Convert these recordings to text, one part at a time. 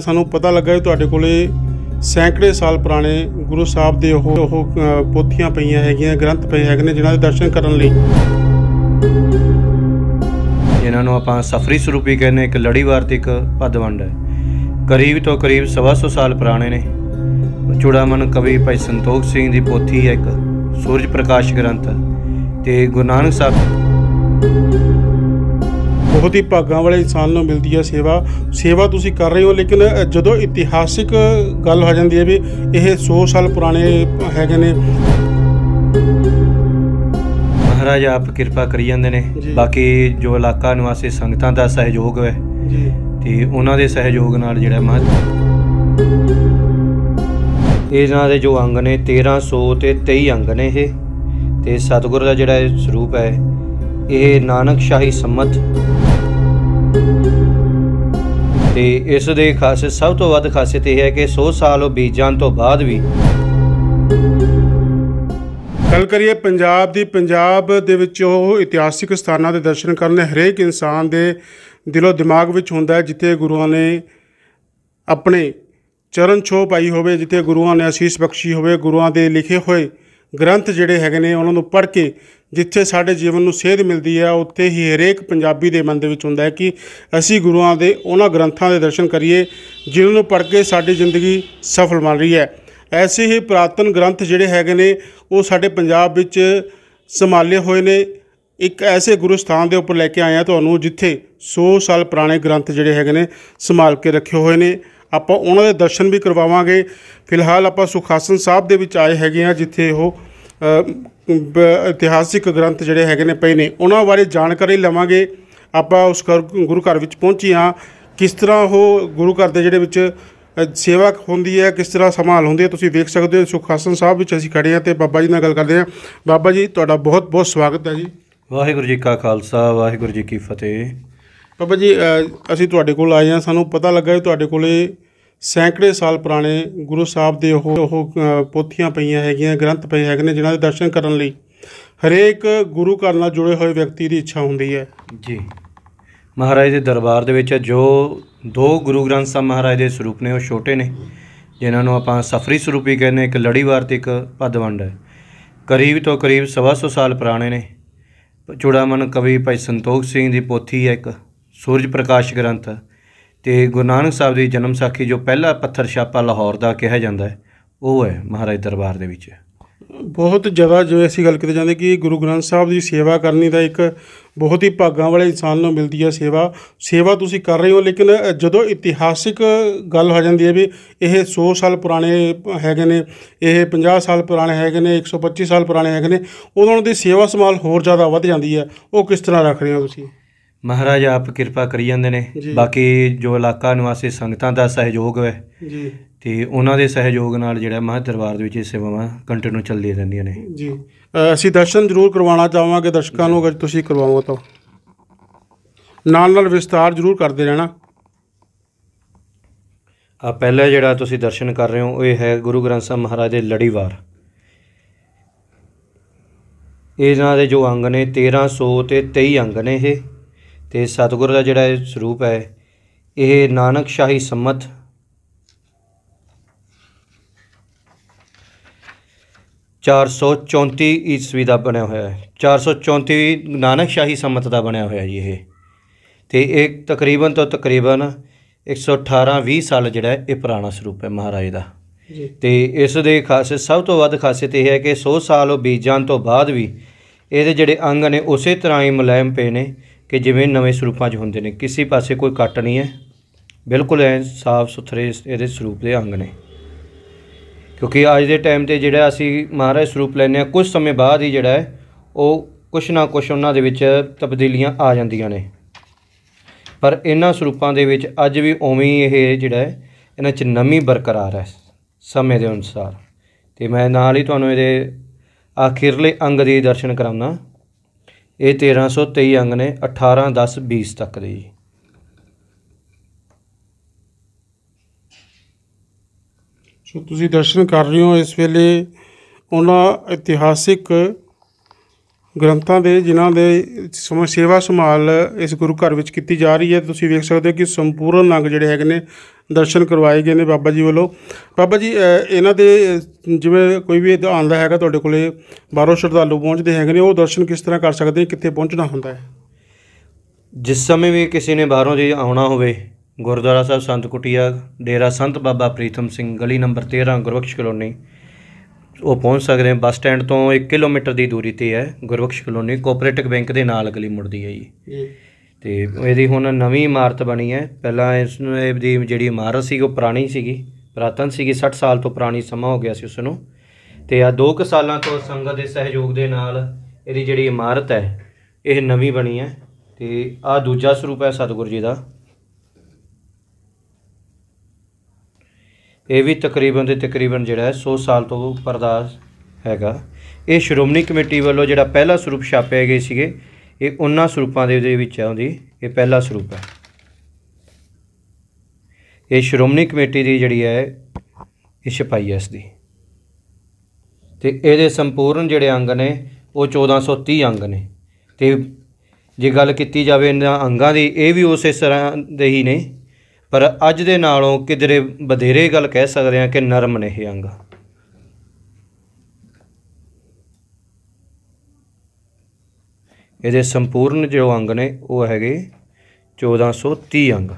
ਸਾਨੂੰ ਪਤਾ ਲੱਗਾ ਕਿ ਤੁਹਾਡੇ ਕੋਲੇ ਸੈਂਕੜੇ ਸਾਲ ਪੁਰਾਣੇ ਗੁਰੂ ਸਾਹਿਬ ਦੇ ਉਹ ਉਹ ਪੋਥੀਆਂ ਪਈਆਂ ਹੈਗੀਆਂ ਗ੍ਰੰਥ ਪਏ ਹੈਗੇ ਨੇ ਜਿਨ੍ਹਾਂ ਦੇ ਦਰਸ਼ਨ ਕਰਨ ਲਈ ਇਹਨਾਂ ਨੂੰ ਆਪਾਂ ਸਫਰੀ ਸਰੂਪੀ ਕਹਿੰਦੇ ਇੱਕ ਲੜੀਵਾਰ ਤੇ ਇੱਕ ਪਦਵੰਡ ਹੈ ਕਰੀਬ ਤੋਂ ਕਰੀਬ 125 ਸਾਲ ਪੁਰਾਣੇ ਨੇ ਚੂੜਾਮਨ ਕਵੀ ਭਾਈ ਸੰਤੋਖ ਸਿੰਘ ਦੀ ਪੋਥੀ ਹੈ ਇੱਕ ਸੂਰਜ ਪ੍ਰਕਾਸ਼ ਗ੍ਰੰਥ ਤੇ ਗੁਰਨਾਨਕ ਸਾਹਿਬ ਬਹੁਤ ਹੀ ਭਾਗਾਂ ਵਾਲੇ ਇਨਸਾਨ ਨੂੰ ਮਿਲਦੀ ਹੈ ਸੇਵਾ ਸੇਵਾ ਤੁਸੀਂ ਕਰ ਰਹੇ ਹੋ ਲੇਕਿਨ ਜਦੋਂ ਇਤਿਹਾਸਿਕ ਗੱਲ ਹੋ ਜਾਂਦੀ ਹੈ ਵੀ ਇਹ 100 ਸਾਲ ਪੁਰਾਣੇ ਹੈਗੇ ਨੇ ਮਹਾਰਾਜ ਆਪ ਕਿਰਪਾ ਕਰੀ ਜਾਂਦੇ ਨੇ ਬਾਕੀ ਜੋ ਇਲਾਕਾ ਨਿਵਾਸੀ ਸੰਗਤਾਂ ਦਾ ਸਹਿਯੋਗ ਹੈ ਜੀ ਤੇ ਉਹਨਾਂ ਦੇ ਸਹਿਯੋਗ ਨਾਲ ਜਿਹੜਾ ਇਹ ਜਨਾ ਦੇ ਜੋ ਅੰਗ ਨੇ 1300 ਤੇ 23 ਅੰਗ ਨੇ ਇਹ ਤੇ ਸਤਿਗੁਰ ਦਾ ਜਿਹੜਾ ਸਰੂਪ ਹੈ ਇਹ ਨਾਨਕ ਸ਼ਾਹੀ ਸੰਮਤ ਤੇ ਇਸ ਦੇ ਖਾਸੇ ਸਭ ਤੋਂ ਵੱਧ ਖਾਸੀਅਤ ਇਹ ਹੈ ਕਿ 100 ਸਾਲ ਉਹ ਬੀਜਾਂ ਤੋਂ ਬਾਅਦ ਵੀ ਕਲ ਕਰੀਏ ਪੰਜਾਬ ਦੀ ਪੰਜਾਬ ਦੇ ਵਿੱਚ ਉਹ ਇਤਿਹਾਸਿਕ ਸਥਾਨਾਂ ਦੇ ਦਰਸ਼ਨ ਕਰਨੇ ਹਰੇਕ ਇਨਸਾਨ ਦੇ ਦਿਲੋਂ ਦਿਮਾਗ ਵਿੱਚ ਹੁੰਦਾ ਹੈ ਜਿੱਥੇ ਗੁਰੂਆਂ ਨੇ ਆਪਣੇ ਚਰਨ ਛੋਹ ਪਾਈ ਹੋਵੇ ਜਿੱਥੇ ਗੁਰੂਆਂ ਨੇ ਅਸੀਸ ਬਖਸ਼ੀ ਹੋਵੇ ਗੁਰੂਆਂ ਦੇ ਲਿਖੇ ਹੋਏ ਗ੍ਰੰਥ ਜਿਹੜੇ ਹੈਗੇ ਨੇ ਉਹਨਾਂ ਨੂੰ ਪੜ੍ਹ ਕੇ ਜਿੱਥੇ ਸਾਡੇ ਜੀਵਨ ਨੂੰ ਸੇਧ ਮਿਲਦੀ ਹੈ ਉੱਥੇ ਹੀ ਹਰੇਕ ਪੰਜਾਬੀ ਦੇ ਮਨ ਦੇ ਵਿੱਚ ਹੁੰਦਾ ਹੈ ਕਿ ਅਸੀਂ ਗੁਰੂਆਂ ਦੇ ਉਹਨਾਂ ਗ੍ਰੰਥਾਂ ਦੇ ਦਰਸ਼ਨ ਕਰੀਏ ਜਿਨ੍ਹਾਂ ਨੂੰ ਪੜ੍ਹ ਕੇ ਸਾਡੀ ਜ਼ਿੰਦਗੀ ਸਫਲ ਬਣ ਰਹੀ ਹੈ ਐਸੇ ਹੀ ਪ੍ਰਾਤਨ ਗ੍ਰੰਥ ਜਿਹੜੇ ਹੈਗੇ ਨੇ ਉਹ ਸਾਡੇ ਪੰਜਾਬ ਵਿੱਚ ਸੰਭਾਲੇ ਹੋਏ ਨੇ ਇੱਕ ਐਸੇ ਗੁਰੂ ਸਥਾਨ ਦੇ ਉੱਪਰ ਲੈ ਕੇ ਆਏ ਆ ਤੁਹਾਨੂੰ ਜਿੱਥੇ 100 ਸਾਲ ਪੁਰਾਣੇ ਗ੍ਰੰਥ ਜਿਹੜੇ ਹੈਗੇ ਨੇ ਸੰਭਾਲ ਕੇ ਰੱਖੇ ਹੋਏ ਨੇ ਆਪਾਂ ਉਹਨਾਂ ਦੇ ਦਰਸ਼ਨ ਵੀ ਕਰਵਾਵਾਂਗੇ ਫਿਲਹਾਲ ਆਪਾਂ ਸੁਖਾਸਨ ਸਾਹਿਬ ਦੇ ਵਿੱਚ ਆਏ ਹੈਗੇ ਆ ਜਿੱਥੇ ਉਹ ਇਤਿਹਾਸਿਕ ਗ੍ਰੰਥ ਜਿਹੜੇ ਹੈਗੇ ਨੇ ਪਏ ਨੇ ਉਹਨਾਂ ਬਾਰੇ ਜਾਣਕਾਰੀ ਲਵਾਂਗੇ ਆਪਾਂ ਉਸ ਗੁਰੂ ਘਰ ਵਿੱਚ ਪਹੁੰਚੀ ਆ ਕਿਸ ਤਰ੍ਹਾਂ ਉਹ ਗੁਰੂ ਘਰ ਦੇ ਜਿਹੜੇ ਵਿੱਚ ਸੇਵਾ ਹੁੰਦੀ ਹੈ ਕਿਸ ਤਰ੍ਹਾਂ ਸੰਭਾਲ ਹੁੰਦੀ ਹੈ ਤੁਸੀਂ ਦੇਖ ਸਕਦੇ ਹੋ ਸੁਖਾਸਨ ਸਾਹਿਬ ਵਿੱਚ ਅਸੀਂ ਖੜੇ ਹਾਂ ਤੇ ਬਾਬਾ ਜੀ ਨਾਲ ਗੱਲ ਕਰਦੇ ਹਾਂ ਬਾਬਾ ਜੀ ਤੁਹਾਡਾ ਬਹੁਤ ਬਹੁਤ ਸਵਾਗਤ ਹੈ ਜੀ ਵਾਹਿਗੁਰੂ ਜੀ ਕਾ ਖਾਲਸਾ ਵਾਹਿਗੁਰੂ ਜੀ ਕੀ ਫਤਿਹ ਬਾਬਾ ਜੀ ਅਸੀਂ ਤੁਹਾਡੇ ਕੋਲ ਆਏ ਹਾਂ ਸਾਨੂੰ ਪਤਾ ਲੱਗਾ ਤੁਹਾਡੇ ਕੋਲੇ ਸੈਂਕੜੇ ਸਾਲ ਪੁਰਾਣੇ ਗੁਰੂ ਸਾਹਿਬ ਦੇ ਉਹ ਉਹ ਪੋਥੀਆਂ ਪਈਆਂ ਹੈਗੀਆਂ ਗ੍ਰੰਥ ਪਏ ਹੈਗੇ ਨੇ ਜਿਨ੍ਹਾਂ ਦੇ ਦਰਸ਼ਨ ਕਰਨ ਲਈ ਹਰੇਕ ਗੁਰੂ ਘਰ ਨਾਲ ਜੁੜੇ ਹੋਏ ਵਿਅਕਤੀ ਦੀ ਇੱਛਾ ਹੁੰਦੀ ਹੈ ਜੀ ਮਹਾਰਾਜ ਦੇ ਦਰਬਾਰ ਦੇ ਵਿੱਚ ਜੋ ਦੋ ਗੁਰੂ ਗ੍ਰੰਥ ਸਾਹਿਬ ਮਹਾਰਾਜ ਦੇ ਸਰੂਪ ਨੇ ਉਹ ਛੋਟੇ ਨੇ ਜਿਨ੍ਹਾਂ ਨੂੰ ਆਪਾਂ ਸਫਰੀ ਸਰੂਪ ਵੀ ਕਹਿੰਦੇ ਇੱਕ ਲੜੀਵਾਰ ਤੇ ਇੱਕ ਪਦਵੰਡ ਹੈ ਕਰੀਬ ਤੋਂ ਕਰੀਬ 125 ਸਾਲ ਪੁਰਾਣੇ ਨੇ ਚੂੜਾਮਨ ਕਵੀ ਭਾਈ ਸੰਤੋਖ ਸਿੰਘ ਦੀ ਪੋਥੀ ਹੈ ਇੱਕ ਸੂਰਜ ਪ੍ਰਕਾਸ਼ ਗ੍ਰੰਥ ਤੇ ਗੁਰੂ ਨਾਨਕ ਸਾਹਿਬ ਦੀ ਜਨਮ ਸਾਖੀ ਜੋ ਪਹਿਲਾ ਪੱਥਰ ਛਾਪਾ ਲਾਹੌਰ ਦਾ ਕਿਹਾ ਜਾਂਦਾ ਹੈ ਉਹ ਹੈ ਮਹਾਰਾਜ ਦਰਬਾਰ ਦੇ ਵਿੱਚ ਬਹੁਤ ਜਗ੍ਹਾ ਜੋ ਅਸੀਂ ਗੱਲ ਕਰਦੇ ਜਾਂਦੇ ਕਿ ਗੁਰੂ ਗ੍ਰੰਥ ਸਾਹਿਬ ਦੀ ਸੇਵਾ ਕਰਨੀ ਦਾ ਇੱਕ ਬਹੁਤ ਹੀ ਭਾਗਾਂ ਵਾਲੇ ਇਨਸਾਨ ਨੂੰ ਮਿਲਦੀ ਹੈ ਸੇਵਾ ਸੇਵਾ ਤੁਸੀਂ ਕਰ ਰਹੇ ਹੋ ਲੇਕਿਨ ਜਦੋਂ ਇਤਿਹਾਸਿਕ ਗੱਲ ਹੋ ਜਾਂਦੀ ਹੈ ਵੀ ਇਹ 100 ਸਾਲ ਪੁਰਾਣੇ ਹੈਗੇ ਨੇ ਇਹ 50 ਸਾਲ ਪੁਰਾਣੇ ਹੈਗੇ ਨੇ 125 ਸਾਲ ਪੁਰਾਣੇ ਹੈਗੇ ਨੇ ਉਹਨਾਂ ਦੀ ਸੇਵਾ ਸੰਭਾਲ ਹੋਰ ਜ਼ਿਆਦਾ ਵੱਧ ਜਾਂਦੀ ਹੈ ਉਹ ਕਿਸ ਤਰ੍ਹਾਂ ਰੱਖ ਰਹੇ ਹੋ ਤੁਸੀਂ ਮਹਾਰਾਜ ਆਪ ਕਿਰਪਾ ਕਰੀ ਜਾਂਦੇ ਨੇ ਬਾਕੀ ਜੋ ਇਲਾਕਾ ਨਿਵਾਸੀ ਸੰਗਤਾਂ ਦਾ ਸਹਿਯੋਗ ਹੈ ਜੀ ਤੇ ਉਹਨਾਂ ਦੇ ਸਹਿਯੋਗ ਨਾਲ ਜਿਹੜਾ ਮਹਾ ਦਰਬਾਰ ਦੇ ਵਿੱਚ ਇਹ ਸੇਵਾਵਾਂ ਕੰਟੀਨਿਊ ਚੱਲਦੀਆਂ ਰਹਿੰਦੀਆਂ ਨੇ ਜੀ ਅਸੀਂ ਦਰਸ਼ਨ ਜ਼ਰੂਰ ਕਰਵਾਉਣਾ ਚਾਹਾਂਗੇ ਦਰਸ਼ਕਾਂ ਨੂੰ ਅਗਰ ਤੁਸੀਂ ਕਰਵਾਓ ਤਾਂ ਨਾਲ ਨਾਲ ਵਿਸਤਾਰ ਜ਼ਰੂਰ ਕਰਦੇ ਰਹਿਣਾ ਆ ਪਹਿਲਾ ਜਿਹੜਾ ਤੁਸੀਂ ਦਰਸ਼ਨ ਕਰ ਰਹੇ ਹੋ ਇਹ ਹੈ ਗੁਰੂ ਗ੍ਰੰਥ ਸਾਹਿਬ ਮਹਾਰਾਜ ਦੇ ਲੜੀਵਾਰ ਇਹਨਾਂ ਦੇ ਜੋ ਅੰਗ ਨੇ 1300 ਤੇ 23 ਅੰਗ ਨੇ ਇਹ ਤੇ ਸਤਿਗੁਰ ਦਾ ਜਿਹੜਾ ਇਹ ਸਰੂਪ ਹੈ ਇਹ ਨਾਨਕ ਸ਼ਾਹੀ ਸੰਮਤ ਚਾਰ 434 ਈਸਵੀ ਦਾ ਬਣਿਆ ਹੋਇਆ ਹੈ 434 ਨਾਨਕ ਸ਼ਾਹੀ ਸੰਮਤ ਦਾ ਬਣਿਆ ਹੋਇਆ ਜੀ ਇਹ ਤੇ ਇਹ ਤਕਰੀਬਨ ਤੋਂ ਤਕਰੀਬਨ 118 20 ਸਾਲ ਜਿਹੜਾ ਇਹ ਪੁਰਾਣਾ ਸਰੂਪ ਹੈ ਮਹਾਰਾਜ ਦਾ ਤੇ ਇਸ ਦੇ ਖਾਸੇ ਸਭ ਤੋਂ ਵੱਧ ਖਾਸੀਅਤ ਇਹ ਹੈ ਕਿ 100 ਸਾਲ ਉਹ ਬੀਜਾਂ ਤੋਂ ਬਾਅਦ ਵੀ ਇਹਦੇ ਜਿਹੜੇ ਅੰਗ ਨੇ ਉਸੇ ਤਰ੍ਹਾਂ ਹੀ ਮੁਲਾਇਮ ਪਏ ਨੇ ਕਿ ਜਿਵੇਂ ਨਵੇਂ ਸਰੂਪਾਂ 'ਚ ਹੁੰਦੇ ਨੇ ਕਿਸੇ ਪਾਸੇ ਕੋਈ ਕੱਟ ਨਹੀਂ ਹੈ ਬਿਲਕੁਲ ਐ ਸਾਫ਼ ਸੁਥਰੇ ਇਹਦੇ ਸਰੂਪ ਦੇ ਅੰਗ ਨੇ ਕਿਉਂਕਿ ਅੱਜ ਦੇ ਟਾਈਮ ਤੇ ਜਿਹੜਾ ਅਸੀਂ ਮਹਾਰਾਜ ਸਰੂਪ ਲੈਨੇ ਆ ਕੁਝ ਸਮੇਂ ਬਾਅਦ ਹੀ ਜਿਹੜਾ ਹੈ ਉਹ ਕੁਛ ਨਾ ਕੁਛ ਉਹਨਾਂ ਦੇ ਵਿੱਚ ਤਬਦੀਲੀਆਂ ਆ ਜਾਂਦੀਆਂ ਨੇ ਪਰ ਇਹਨਾਂ ਸਰੂਪਾਂ ਦੇ ਵਿੱਚ ਅੱਜ ਵੀ ਉਵੇਂ ਹੀ ਇਹ ਜਿਹੜਾ ਇਹਨਾਂ 'ਚ ਨਮੀ ਬਰਕਰਾਰ ਹੈ ਸਮੇਂ ਦੇ ਅਨੁਸਾਰ ਤੇ ਮੈਂ ਨਾਲ ਹੀ ਤੁਹਾਨੂੰ ਇਹਦੇ ਆਖਿਰਲੇ ਅੰਗ ਦੇ ਦਰਸ਼ਨ ਕਰਾਉਣਾ ਇਹ 1323 ਅੰਗ ਨੇ 18 10 20 ਤੱਕ ਦੇ ਜੀ ਸੋ ਤੁਸੀਂ ਦਰਸ਼ਨ ਕਰ ਰਹੇ ਹੋ ਇਸ ਵੇਲੇ ਉਹਨਾਂ ਇਤਿਹਾਸਿਕ ਗ੍ਰੰਥਾਂ ਦੇ ਜਿਨ੍ਹਾਂ ਦੇ ਸਮਾ ਸੇਵਾ ਸੰਭਾਲ ਇਸ ਗੁਰੂ ਘਰ ਵਿੱਚ ਕੀਤੀ ਜਾ ਰਹੀ ਹੈ ਤੁਸੀਂ ਵੇਖ ਸਕਦੇ ਹੋ ਕਿ ਸੰਪੂਰਨ ਅੰਗ ਜਿਹੜੇ ਹੈਗੇ ਨੇ ਦਰਸ਼ਨ ਕਰਵਾਏ ਗਏ ਨੇ ਬਾਬਾ ਜੀ ਵੱਲੋਂ ਬਾਬਾ ਜੀ ਇਹਨਾਂ ਦੇ ਜਿਵੇਂ ਕੋਈ ਵੀ ਆਉਂਦਾ ਹੈਗਾ ਤੁਹਾਡੇ ਕੋਲੇ ਬਾਹਰੋਂ ਸ਼ਰਧਾਲੂ ਪਹੁੰਚਦੇ ਹੈਗੇ ਨੇ ਉਹ ਦਰਸ਼ਨ ਕਿਸ ਤਰ੍ਹਾਂ ਕਰ ਸਕਦੇ ਕਿੱਥੇ ਪਹੁੰਚਣਾ ਹੁੰਦਾ ਹੈ ਜਿਸ ਸਮੇਂ ਵੀ ਕਿਸੇ ਨੇ ਬਾਹਰੋਂ ਜੇ ਆਉਣਾ ਹੋਵੇ ਗੁਰਦੁਆਰਾ ਸਾਹਿਬ ਸੰਤ ਕੁਟਿਆ ਡੇਰਾ ਸੰਤ ਬਾਬਾ ਪ੍ਰੀਤਮ ਸਿੰਘ ਗਲੀ ਨੰਬਰ 13 ਗੁਰਬਖਸ਼ ਕਲੋਨੀ ਉਹ ਪਹੁੰਚ ਸਕਦੇ ਨੇ ਬੱਸ ਸਟੈਂਡ ਤੋਂ 1 ਕਿਲੋਮੀਟਰ ਦੀ ਦੂਰੀ ਤੇ ਹੈ ਗੁਰਬਖਸ਼ ਕਲੋਨੀ ਕੋਆਪਰੇਟਿਵ ਬੈਂਕ ਦੇ ਨਾਲ ਗਲੀ ਮੁੜਦੀ ਹੈ ਜੀ ਤੇ ਇਹਦੀ ਹੁਣ ਨਵੀਂ ਇਮਾਰਤ ਬਣੀ ਹੈ ਪਹਿਲਾਂ ਇਸ ਨੂੰ ਇਹਦੀ ਜਿਹੜੀ ਇਮਾਰਤ ਸੀ ਉਹ ਪੁਰਾਣੀ ਸੀਗੀ ਪ੍ਰਾਤਨ ਸੀਗੀ 60 ਸਾਲ ਤੋਂ ਪੁਰਾਣੀ ਸਮਾਂ ਹੋ ਗਿਆ ਸੀ ਉਸ ਨੂੰ ਤੇ ਆ 2 ਕੁ ਸਾਲਾਂ ਤੋਂ ਸੰਗਤ ਦੇ ਸਹਿਯੋਗ ਦੇ ਨਾਲ ਇਹਦੀ ਜਿਹੜੀ ਇਮਾਰਤ ਹੈ ਇਹ ਨਵੀਂ ਬਣੀ ਹੈ ਤੇ ਆ ਦੂਜਾ ਸਰੂਪ ਹੈ ਸਤਿਗੁਰੂ ਜੀ ਦਾ ਇਹ ਵੀ ਤਕਰੀਬਨ ਦੇ ਤਕਰੀਬਨ ਜਿਹੜਾ ਹੈ 100 ਸਾਲ ਤੋਂ ਪਰਦਾਸ ਹੈਗਾ ਇਹ ਸ਼੍ਰੋਮਣੀ ਕਮੇਟੀ ਵੱਲੋਂ ਜਿਹੜਾ ਪਹਿਲਾ ਸਰੂਪ ਛਾਪਿਆ ਗਏ ਸੀਗੇ ਇਹ ਉਹਨਾਂ ਸਰੂਪਾਂ ਦੇ ਵਿੱਚ ਆਉਂਦੀ ਇਹ ਪਹਿਲਾ ਸਰੂਪ ਹੈ ਇਹ ਸ਼੍ਰੋਮਣੀ ਕਮੇਟੀ ਦੀ ਜਿਹੜੀ ਹੈ ਇਹ ਸਿਪਾਹੀ ਐਸ ਦੀ ਤੇ ਇਹਦੇ ਸੰਪੂਰਨ ਜਿਹੜੇ ਅੰਗ ਨੇ ਉਹ 1430 ਅੰਗ ਨੇ ਤੇ ਜੇ ਗੱਲ ਕੀਤੀ ਜਾਵੇ ਇਹਨਾਂ ਅੰਗਾਂ ਦੀ ਇਹ ਵੀ ਉਸੇ ਤਰ੍ਹਾਂ ਦੇ ਹੀ ਨੇ ਪਰ ਅੱਜ ਦੇ ਨਾਲੋਂ ਕਿਦਰੇ ਬਧੇਰੇ ਗੱਲ ਕਹਿ ਸਕਦੇ ਆ ਕਿ ਨਰਮ ਨੇ ਇਹ ਅੰਗ ਇਹਦੇ ਸੰਪੂਰਨ ਜੋ ਅੰਗ ਨੇ ਉਹ ਹੈਗੇ 1430 ਅੰਗ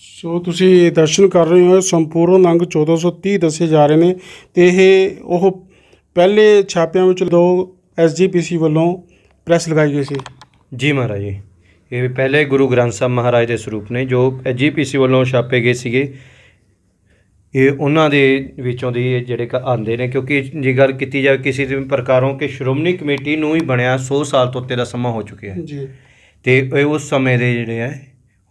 ਸੋ ਤੁਸੀਂ ਦਰਸ਼ਨ ਕਰ ਰਹੇ ਹੋ ਸੰਪੂਰਨ ਅੰਗ 1430 ਦੱਸੇ ਜਾ ਰਹੇ ਨੇ ਤੇ ਇਹ ਉਹ ਪਹਿਲੇ ਛਾਪਿਆਂ ਵਿੱਚ ਦੋ ਐਸਜੀਪੀਸੀ ਵੱਲੋਂ ਪ੍ਰੈਸ ਲਗਾਈ ਗਈ ਸੀ ਜੀ ਮਹਾਰਾਜ ਜੀ ਇਹ ਪਹਿਲੇ ਗੁਰੂ ਗ੍ਰੰਥ ਸਾਹਿਬ ਮਹਾਰਾਜ ਦੇ ਸਰੂਪ ਨੇ ਜੋ ਐਸਜੀਪੀਸੀ ਵੱਲੋਂ ਛਾਪੇ ਗਏ ਸੀਗੇ ਇਹ ਉਹਨਾਂ ਦੇ ਵਿੱਚੋਂ ਦੀ ਜਿਹੜੇ ਆਉਂਦੇ ਨੇ ਕਿਉਂਕਿ ਜੇ ਗੱਲ ਕੀਤੀ ਜਾਵੇ ਕਿਸੇ ਵੀ ਪ੍ਰਕਾਰੋਂ ਕਿ ਸ਼੍ਰੋਮਣੀ ਕਮੇਟੀ ਨੂੰ ਹੀ ਬਣਿਆ 100 ਸਾਲ ਤੋਂ ਉੱਤੇ ਦਾ ਸਮਾਂ ਹੋ ਚੁੱਕਿਆ ਹੈ ਜੀ ਤੇ ਇਹ ਉਸ ਸਮੇਂ ਦੇ ਜਿਹੜੇ ਆ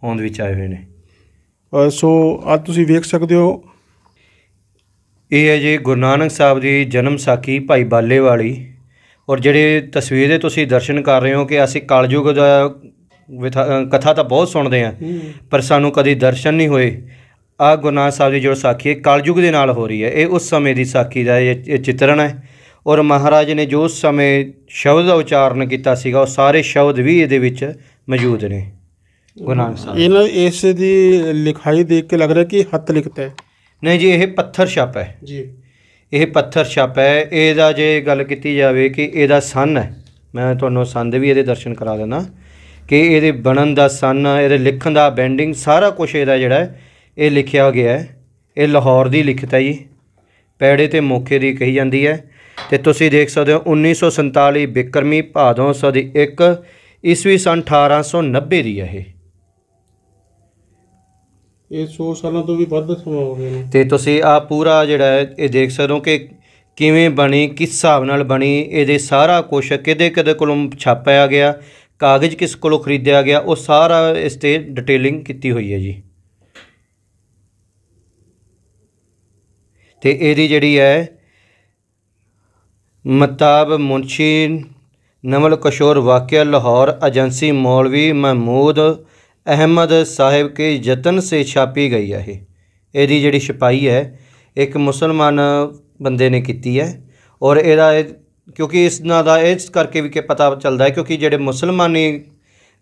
ਹੋਂਦ ਵਿੱਚ ਆਏ ਹੋਏ ਨੇ ਸੋ ਅੱਜ ਤੁਸੀਂ ਵੇਖ ਸਕਦੇ ਹੋ ਇਹ ਹੈ ਜੀ ਗੁਰੂ ਨਾਨਕ ਸਾਹਿਬ ਦੀ ਜਨਮ ਸਾਖੀ ਭਾਈ ਬਾਲੇ ਵਾਲੀ ਔਰ ਜਿਹੜੇ ਤਸਵੀਰ ਦੇ ਤੁਸੀਂ ਦਰਸ਼ਨ ਕਰ ਰਹੇ ਹੋ ਕਿ ਅਸੀਂ ਕਲਯੁਗ ਦਾ ਕਥਾ ਤਾਂ ਬਹੁਤ ਸੁਣਦੇ ਆ ਪਰ ਸਾਨੂੰ ਕਦੀ ਦਰਸ਼ਨ ਨਹੀਂ ਹੋਏ ਆ ਗੁਰਨਾਥ ਸਾਹਿਬ ਦੀ ਜੋ ਸਾਖੀ ਹੈ ਕਲਯੁਗ ਦੇ ਨਾਲ ਹੋ ਰਹੀ ਹੈ ਇਹ ਉਸ ਸਮੇਂ ਦੀ ਸਾਖੀ ਦਾ ਇਹ ਚਿਤਰਣ ਹੈ ਔਰ ਮਹਾਰਾਜ ਨੇ ਜੋ ਉਸ ਸਮੇਂ ਸ਼ਬਦ ਦਾ ਉਚਾਰਨ ਕੀਤਾ ਸੀਗਾ ਉਹ ਸਾਰੇ ਸ਼ਬਦ ਵੀ ਇਹਦੇ ਵਿੱਚ ਮੌਜੂਦ ਨੇ ਗੁਰਨਾਥ ਸਾਹਿਬ ਇਹਨਾਂ ਇਸ ਦੀ ਲਿਖਾਈ ਦੇਖ ਕੇ ਲੱਗ ਰਿਹਾ ਕਿ ਹੱਥ ਲਿਖਤ ਹੈ ਨਹੀਂ ਜੀ ਇਹ ਪੱਥਰ ਛਾਪ ਹੈ ਜੀ ਇਹ ਪੱਥਰ ਛਾਪ ਹੈ ਇਹਦਾ ਜੇ ਗੱਲ ਕੀਤੀ ਜਾਵੇ ਕਿ ਇਹਦਾ ਸੰਨ ਹੈ ਮੈਂ ਤੁਹਾਨੂੰ ਸੰਨ ਵੀ ਇਹਦੇ ਦਰਸ਼ਨ ਕਰਾ ਦੇਣਾ ਕਿ ਇਹਦੇ ਬਣਨ ਦਾ ਸੰਨ ਇਹਦੇ ਲਿਖਣ ਦਾ ਬੈਂਡਿੰਗ ਸਾਰਾ ਕੁਝ ਇਹਦਾ ਜਿਹੜਾ ਹੈ ਇਹ ਲਿਖਿਆ ਗਿਆ ਹੈ ਇਹ ਲਾਹੌਰ ਦੀ ਲਿਖਤ ਹੈ ਜੀ ਪੈੜੇ ਤੇ ਮੋਖੇ ਦੀ ਕਹੀ ਜਾਂਦੀ ਹੈ ਤੇ ਤੁਸੀਂ ਦੇਖ ਸਕਦੇ ਹੋ 1947 ਬਿਕਰਮੀ ਭਾਦੋਂ ਸਦੀ 1 ਈਸਵੀ ਸਨ 1890 ਦੀ ਹੈ ਇਹ ਇਹ 100 ਸਾਲਾਂ ਤੋਂ ਵੀ ਵੱਧ ਸਮਾਂ ਹੋ ਗਿਆ ਤੇ ਤੁਸੀਂ ਆ ਪੂਰਾ ਜਿਹੜਾ ਹੈ ਇਹ ਦੇਖ ਸਕਦੇ ਹੋ ਕਿ ਕਿਵੇਂ ਬਣੀ ਕਿਸ ਹਿਸਾਬ ਨਾਲ ਬਣੀ ਇਹਦੇ ਸਾਰਾ ਕੁਝ ਕਿਹਦੇ ਕਿਹਦੇ ਕੋਲੋਂ ਛਾਪਿਆ ਗਿਆ ਕਾਗਜ਼ ਕਿਸ ਕੋਲੋਂ ਖਰੀਦਿਆ ਗਿਆ ਉਹ ਸਾਰਾ ਇਸ ਤੇ ਡਿਟੇਲਿੰਗ ਕੀਤੀ ਹੋਈ ਹੈ ਜੀ ਤੇ ਇਹਦੀ ਜਿਹੜੀ ਹੈ ਮਤਾਬ ਮੁਨਸ਼ੀ ਨਮਲ ਕਸ਼ੋਰ ਵਾਕਿਆ ਲਾਹੌਰ ਏਜੰਸੀ ਮੌਲਵੀ ਮਹਿਮੂਦ ਅਹਿਮਦ ਸਾਹਿਬ ਕੇ ਯਤਨ ਸੇ ਛਾਪੀ ਗਈ ਹੈ ਇਹਦੀ ਜਿਹੜੀ ਛਪਾਈ ਹੈ ਇੱਕ ਮੁਸਲਮਾਨ ਬੰਦੇ ਨੇ ਕੀਤੀ ਹੈ ਔਰ ਇਹਦਾ ਕਿਉਂਕਿ ਇਸ ਨਾਲ ਦਾ ਇਸ ਕਰਕੇ ਵੀ ਕਿ ਪਤਾ ਚੱਲਦਾ ਹੈ ਕਿਉਂਕਿ ਜਿਹੜੇ ਮੁਸਲਮਾਨੀ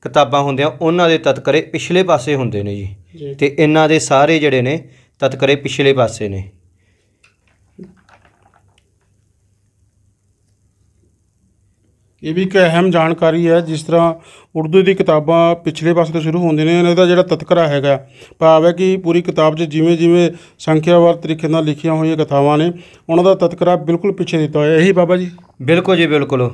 ਕਿਤਾਬਾਂ ਹੁੰਦੀਆਂ ਉਹਨਾਂ ਦੇ ਤਤਕਰੇ ਪਿਛਲੇ ਪਾਸੇ ਹੁੰਦੇ ਨੇ ਜੀ ਤੇ ਇਹਨਾਂ ਦੇ ਸਾਰੇ ਜਿਹੜੇ ਨੇ ਤਤਕਰੇ ਪਿਛਲੇ ਪਾਸੇ ਨੇ ਇਹ ਵੀ ਇੱਕ ਅਹਿਮ ਜਾਣਕਾਰੀ ਹੈ ਜਿਸ ਤਰ੍ਹਾਂ ਉਰਦੂ ਦੀ ਕਿਤਾਬਾਂ ਪਿਛਲੇ ਪਾਸੇ ਤੋਂ ਸ਼ੁਰੂ ਹੁੰਦੀਆਂ ਨੇ ਇਹਦਾ ਜਿਹੜਾ ਤਤਕਰਾ ਹੈਗਾ ਭਾਵ ਹੈ ਕਿ ਪੂਰੀ ਕਿਤਾਬ 'ਚ ਜਿਵੇਂ ਜਿਵੇਂ ਸੰਖਿਆਵਾਰ ਤਰੀਕੇ ਨਾਲ ਲਿਖੀਆਂ ਹੋਈਆਂ ਕਥਾਵਾਂ ਨੇ ਉਹਨਾਂ ਦਾ ਤਤਕਰਾ ਬਿਲਕੁਲ ਪਿੱਛੇ ਦਿੱਤਾ ਹੋਇਆ ਇਹੀ ਬਾਬਾ ਜੀ ਬਿਲਕੁਲ ਜੀ ਬਿਲਕੁਲ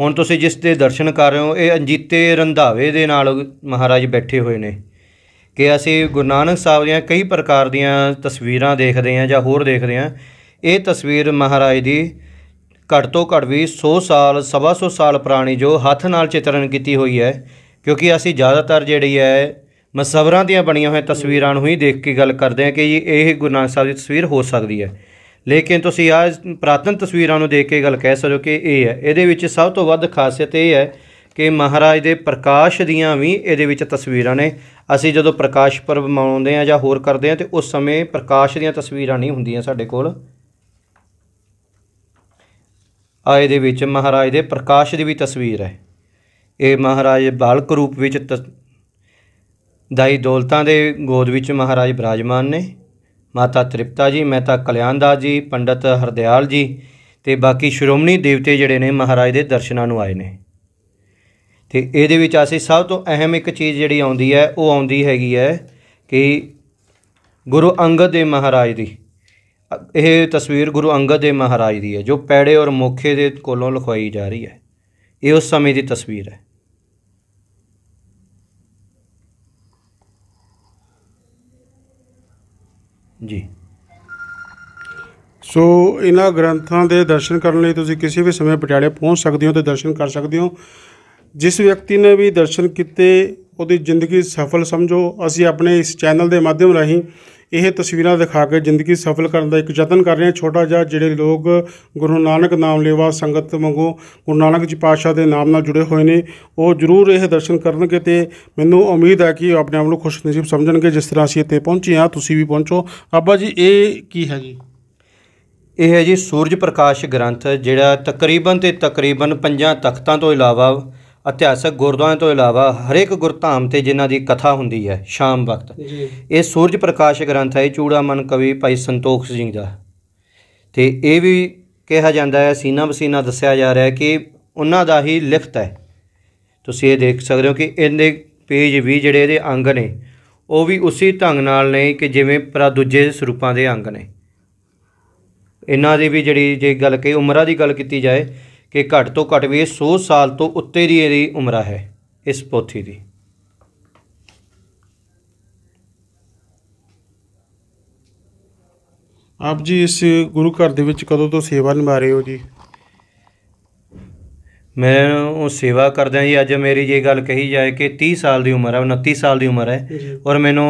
ਹੁਣ ਤੁਸੀਂ ਜਿਸ ਦੇ ਦਰਸ਼ਨ ਕਰ ਰਹੇ ਹੋ ਇਹ ਅੰਜੀਤੇ ਰੰਧਾਵੇ ਦੇ ਨਾਲ ਮਹਾਰਾਜ ਬੈਠੇ ਹੋਏ ਨੇ ਕਿ ਅਸੀਂ ਗੁਰੂ ਨਾਨਕ ਸਾਹਿਬ ਦੀਆਂ ਕਈ ਪ੍ਰਕਾਰ ਦੀਆਂ ਤਸਵੀਰਾਂ ਦੇਖਦੇ ਆਂ ਜਾਂ ਹੋਰ ਦੇਖਦੇ ਆਂ ਇਹ ਤਸਵੀਰ ਮਹਾਰਾਜ ਦੀ ਘੱਟ ਤੋਂ ਘੱਟ ਵੀ 100 ਸਾਲ ਸਵਾ 100 ਸਾਲ ਪੁਰਾਣੀ ਜੋ ਹੱਥ ਨਾਲ ਚਿੱਤਰਨ ਕੀਤੀ ਹੋਈ ਹੈ ਕਿਉਂਕਿ ਅਸੀਂ ਜ਼ਿਆਦਾਤਰ ਜਿਹੜੀ ਹੈ ਮਸਵਰਾਂ ਦੀਆਂ ਬਣੀਆਂ ਹੋਈਆਂ ਤਸਵੀਰਾਂ ਨੂੰ ਹੀ ਦੇਖ ਕੇ ਗੱਲ ਕਰਦੇ ਹਾਂ ਕਿ ਇਹ ਗੁਰੂ ਨਾਨਕ ਸਾਹਿਬ ਦੀ ਤਸਵੀਰ ਹੋ ਸਕਦੀ ਹੈ ਲੇਕਿਨ ਤੁਸੀਂ ਆ ਪ੍ਰਾਤਨ ਤਸਵੀਰਾਂ ਨੂੰ ਦੇਖ ਕੇ ਗੱਲ ਕਹਿ ਸਕਦੇ ਹੋ ਕਿ ਇਹ ਹੈ ਇਹਦੇ ਵਿੱਚ ਸਭ ਤੋਂ ਵੱਧ ਖਾਸੀਅਤ ਇਹ ਹੈ ਕਿ ਮਹਾਰਾਜ ਦੇ ਪ੍ਰਕਾਸ਼ ਦੀਆਂ ਵੀ ਇਹਦੇ ਵਿੱਚ ਤਸਵੀਰਾਂ ਨੇ ਅਸੀਂ ਜਦੋਂ ਪ੍ਰਕਾਸ਼ ਪਰਬ ਮਨਾਉਂਦੇ ਆ ਜਾਂ ਹੋਰ ਕਰਦੇ ਆ ਤੇ ਉਸ ਸਮੇਂ ਪ੍ਰਕਾਸ਼ ਦੀਆਂ ਤਸਵੀਰਾਂ ਨਹੀਂ ਹੁੰਦੀਆਂ ਸਾਡੇ ਕੋਲ ਆਏ ਦੇ ਵਿੱਚ ਮਹਾਰਾਜ ਦੇ ਪ੍ਰਕਾਸ਼ ਦੀ ਵੀ ਤਸਵੀਰ ਹੈ ਇਹ ਮਹਾਰਾਜ ਬਾਲਕ ਰੂਪ ਵਿੱਚ ਦਾਈ ਦੌਲਤਾਂ ਦੇ ਗੋਦ ਵਿੱਚ ਮਹਾਰਾਜ ਬਿਰਾਜਮਾਨ ਨੇ ਮਾਤਾ ਤ੍ਰਿਪਤਾ ਜੀ ਮਹਿਤਾ ਕਲਿਆਣਦਾਸ ਜੀ ਪੰਡਤ ਹਰਦਿਆਲ ਜੀ ਤੇ ਬਾਕੀ ਸ਼੍ਰੋਮਣੀ ਦੇਵਤੇ ਜਿਹੜੇ ਨੇ ਮਹਾਰਾਜ ਦੇ ਦਰਸ਼ਨਾਂ ਨੂੰ ਆਏ ਨੇ ਤੇ ਇਹਦੇ ਵਿੱਚ ਅਸੀਂ ਸਭ ਤੋਂ ਅਹਿਮ ਇੱਕ ਚੀਜ਼ ਜਿਹੜੀ ਆਉਂਦੀ ਹੈ ਉਹ ਆਉਂਦੀ ਹੈਗੀ ਹੈ ਕਿ ਗੁਰੂ ਅੰਗਦ ਦੇ ਮਹਾਰਾਜ ਦੀ ਇਹ ਤਸਵੀਰ ਗੁਰੂ ਅੰਗਦ ਦੇ ਮਹਾਰਾਜ ਦੀ ਹੈ ਜੋ ਪੈੜੇ ਔਰ ਮੋਖੇ ਦੇ ਕੋਲੋਂ ਲਿਖਵਾਈ ਜਾ ਰਹੀ ਹੈ ਇਹ ਉਸ ਸਮੇਂ ਦੀ ਤਸਵੀਰ ਹੈ ਜੀ ਸੋ ਇਹਨਾਂ ਗ੍ਰੰਥਾਂ ਦੇ ਦਰਸ਼ਨ ਕਰਨ ਲਈ ਤੁਸੀਂ ਕਿਸੇ ਵੀ ਸਮੇਂ ਪਟਿਆਲੇ ਪਹੁੰਚ ਸਕਦੇ ਹੋ ਤੇ ਦਰਸ਼ਨ ਕਰ ਸਕਦੇ ਹੋ ਜਿਸ ਵਿਅਕਤੀ ਨੇ ਵੀ ਦਰਸ਼ਨ ਕੀਤੇ ਉਹਦੀ ਜ਼ਿੰਦਗੀ ਸਫਲ ਸਮਝੋ ਅਸੀਂ ਆਪਣੇ ਇਸ ਚੈਨਲ ਦੇ ਮਾਧਿਅਮ ਰਾਹੀਂ ਇਹ ਤਸਵੀਰਾਂ ਦਿਖਾ ਕੇ ਜ਼ਿੰਦਗੀ ਸਫਲ ਕਰਨ ਦਾ ਇੱਕ ਯਤਨ ਕਰ ਰਹੇ ਹਾਂ ਛੋਟਾ ਜਿਹਾ ਜਿਹੜੇ ਲੋਕ ਗੁਰੂ ਨਾਨਕ ਨਾਮ ਲੇਵਾ ਸੰਗਤ ਵਾਂਗੂ ਗੁਰੂ ਨਾਨਕ ਜੀ ਪਾਤਸ਼ਾਹ ਦੇ ਨਾਮ ਨਾਲ ਜੁੜੇ ਹੋਏ ਨੇ ਉਹ ਜ਼ਰੂਰ ਇਹ ਦਰਸ਼ਨ ਕਰਨਗੇ ਤੇ ਮੈਨੂੰ ਉਮੀਦ ਹੈ ਕਿ ਆਪਣੇ ਆਪ ਨੂੰ ਖੁਸ਼ ਨਸੀਬ ਸਮਝਣਗੇ ਜਿਸ ਤਰ੍ਹਾਂ ਅਸੀਂ ਇੱਥੇ ਪਹੁੰਚੇ ਹਾਂ ਤੁਸੀਂ ਵੀ ਪਹੁੰਚੋ ਆਪਾ ਜੀ ਇਹ ਕੀ ਹੈ ਜੀ ਇਹ ਹੈ ਜੀ ਸੂਰਜ ਪ੍ਰਕਾਸ਼ ਗ੍ਰੰਥ ਜਿਹੜਾ ਤਕਰੀਬਨ ਤੇ ਤਕਰੀਬਨ ਪੰਜਾਂ ਤਖਤਾਂ ਤੋਂ ਇਲਾਵਾ ਇਤਿਹਾਸਕ ਗੁਰਦੁਆਰਿਆਂ ਤੋਂ ਇਲਾਵਾ ਹਰੇਕ ਗੁਰਧਾਮ ਤੇ ਜਿਨ੍ਹਾਂ ਦੀ ਕਥਾ ਹੁੰਦੀ ਹੈ ਸ਼ਾਮ ਵਕਤ ਇਹ ਸੂਰਜ ਪ੍ਰਕਾਸ਼ ਗ੍ਰੰਥ ਹੈ ਚੂੜਾਮਨ ਕਵੀ ਭਾਈ ਸੰਤੋਖ ਸਿੰਘ ਦਾ ਤੇ ਇਹ ਵੀ ਕਿਹਾ ਜਾਂਦਾ ਹੈ ਸੀਨਾ ਬਸੀਨਾ ਦੱਸਿਆ ਜਾ ਰਿਹਾ ਹੈ ਕਿ ਉਹਨਾਂ ਦਾ ਹੀ ਲਿਖਤ ਹੈ ਤੁਸੀਂ ਇਹ ਦੇਖ ਸਕਦੇ ਹੋ ਕਿ ਇਹਦੇ ਪੇਜ ਵੀ ਜਿਹੜੇ ਇਹਦੇ ਅੰਗ ਨੇ ਉਹ ਵੀ ਉਸੇ ਢੰਗ ਨਾਲ ਨੇ ਕਿ ਜਿਵੇਂ ਪ੍ਰਾ ਦੂਜੇ ਸਰੂਪਾਂ ਦੇ ਅੰਗ ਨੇ ਇਹਨਾਂ ਦੀ ਵੀ ਜਿਹੜੀ ਜੇ ਗੱਲ ਕਹੀ ਉਮਰਾਂ ਦੀ ਗੱਲ ਕੀਤੀ ਜਾਏ ਕਿ ਘੱਟ ਤੋਂ ਘੱਟ ਵੀ 100 ਸਾਲ ਤੋਂ ਉੱਤੇ ਦੀ ਇਹਦੀ ਉਮਰ ਹੈ ਇਸ ਪੋਥੀ ਦੀ ਆਪ ਜੀ ਇਸ ਗੁਰੂ ਘਰ ਦੇ ਵਿੱਚ ਕਦੋਂ ਤੋਂ ਸੇਵਾ ਨਿਭਾ ਰਹੇ ਹੋ ਜੀ ਮੈਂ ਉਹ ਸੇਵਾ ਕਰਦਿਆਂ ਜੀ ਅੱਜ ਮੇਰੀ ਜੇ ਗੱਲ ਕਹੀ ਜਾਏ ਕਿ 30 ਸਾਲ ਦੀ ਉਮਰ ਹੈ 29 ਸਾਲ ਦੀ ਉਮਰ ਹੈ ਔਰ ਮੈਨੂੰ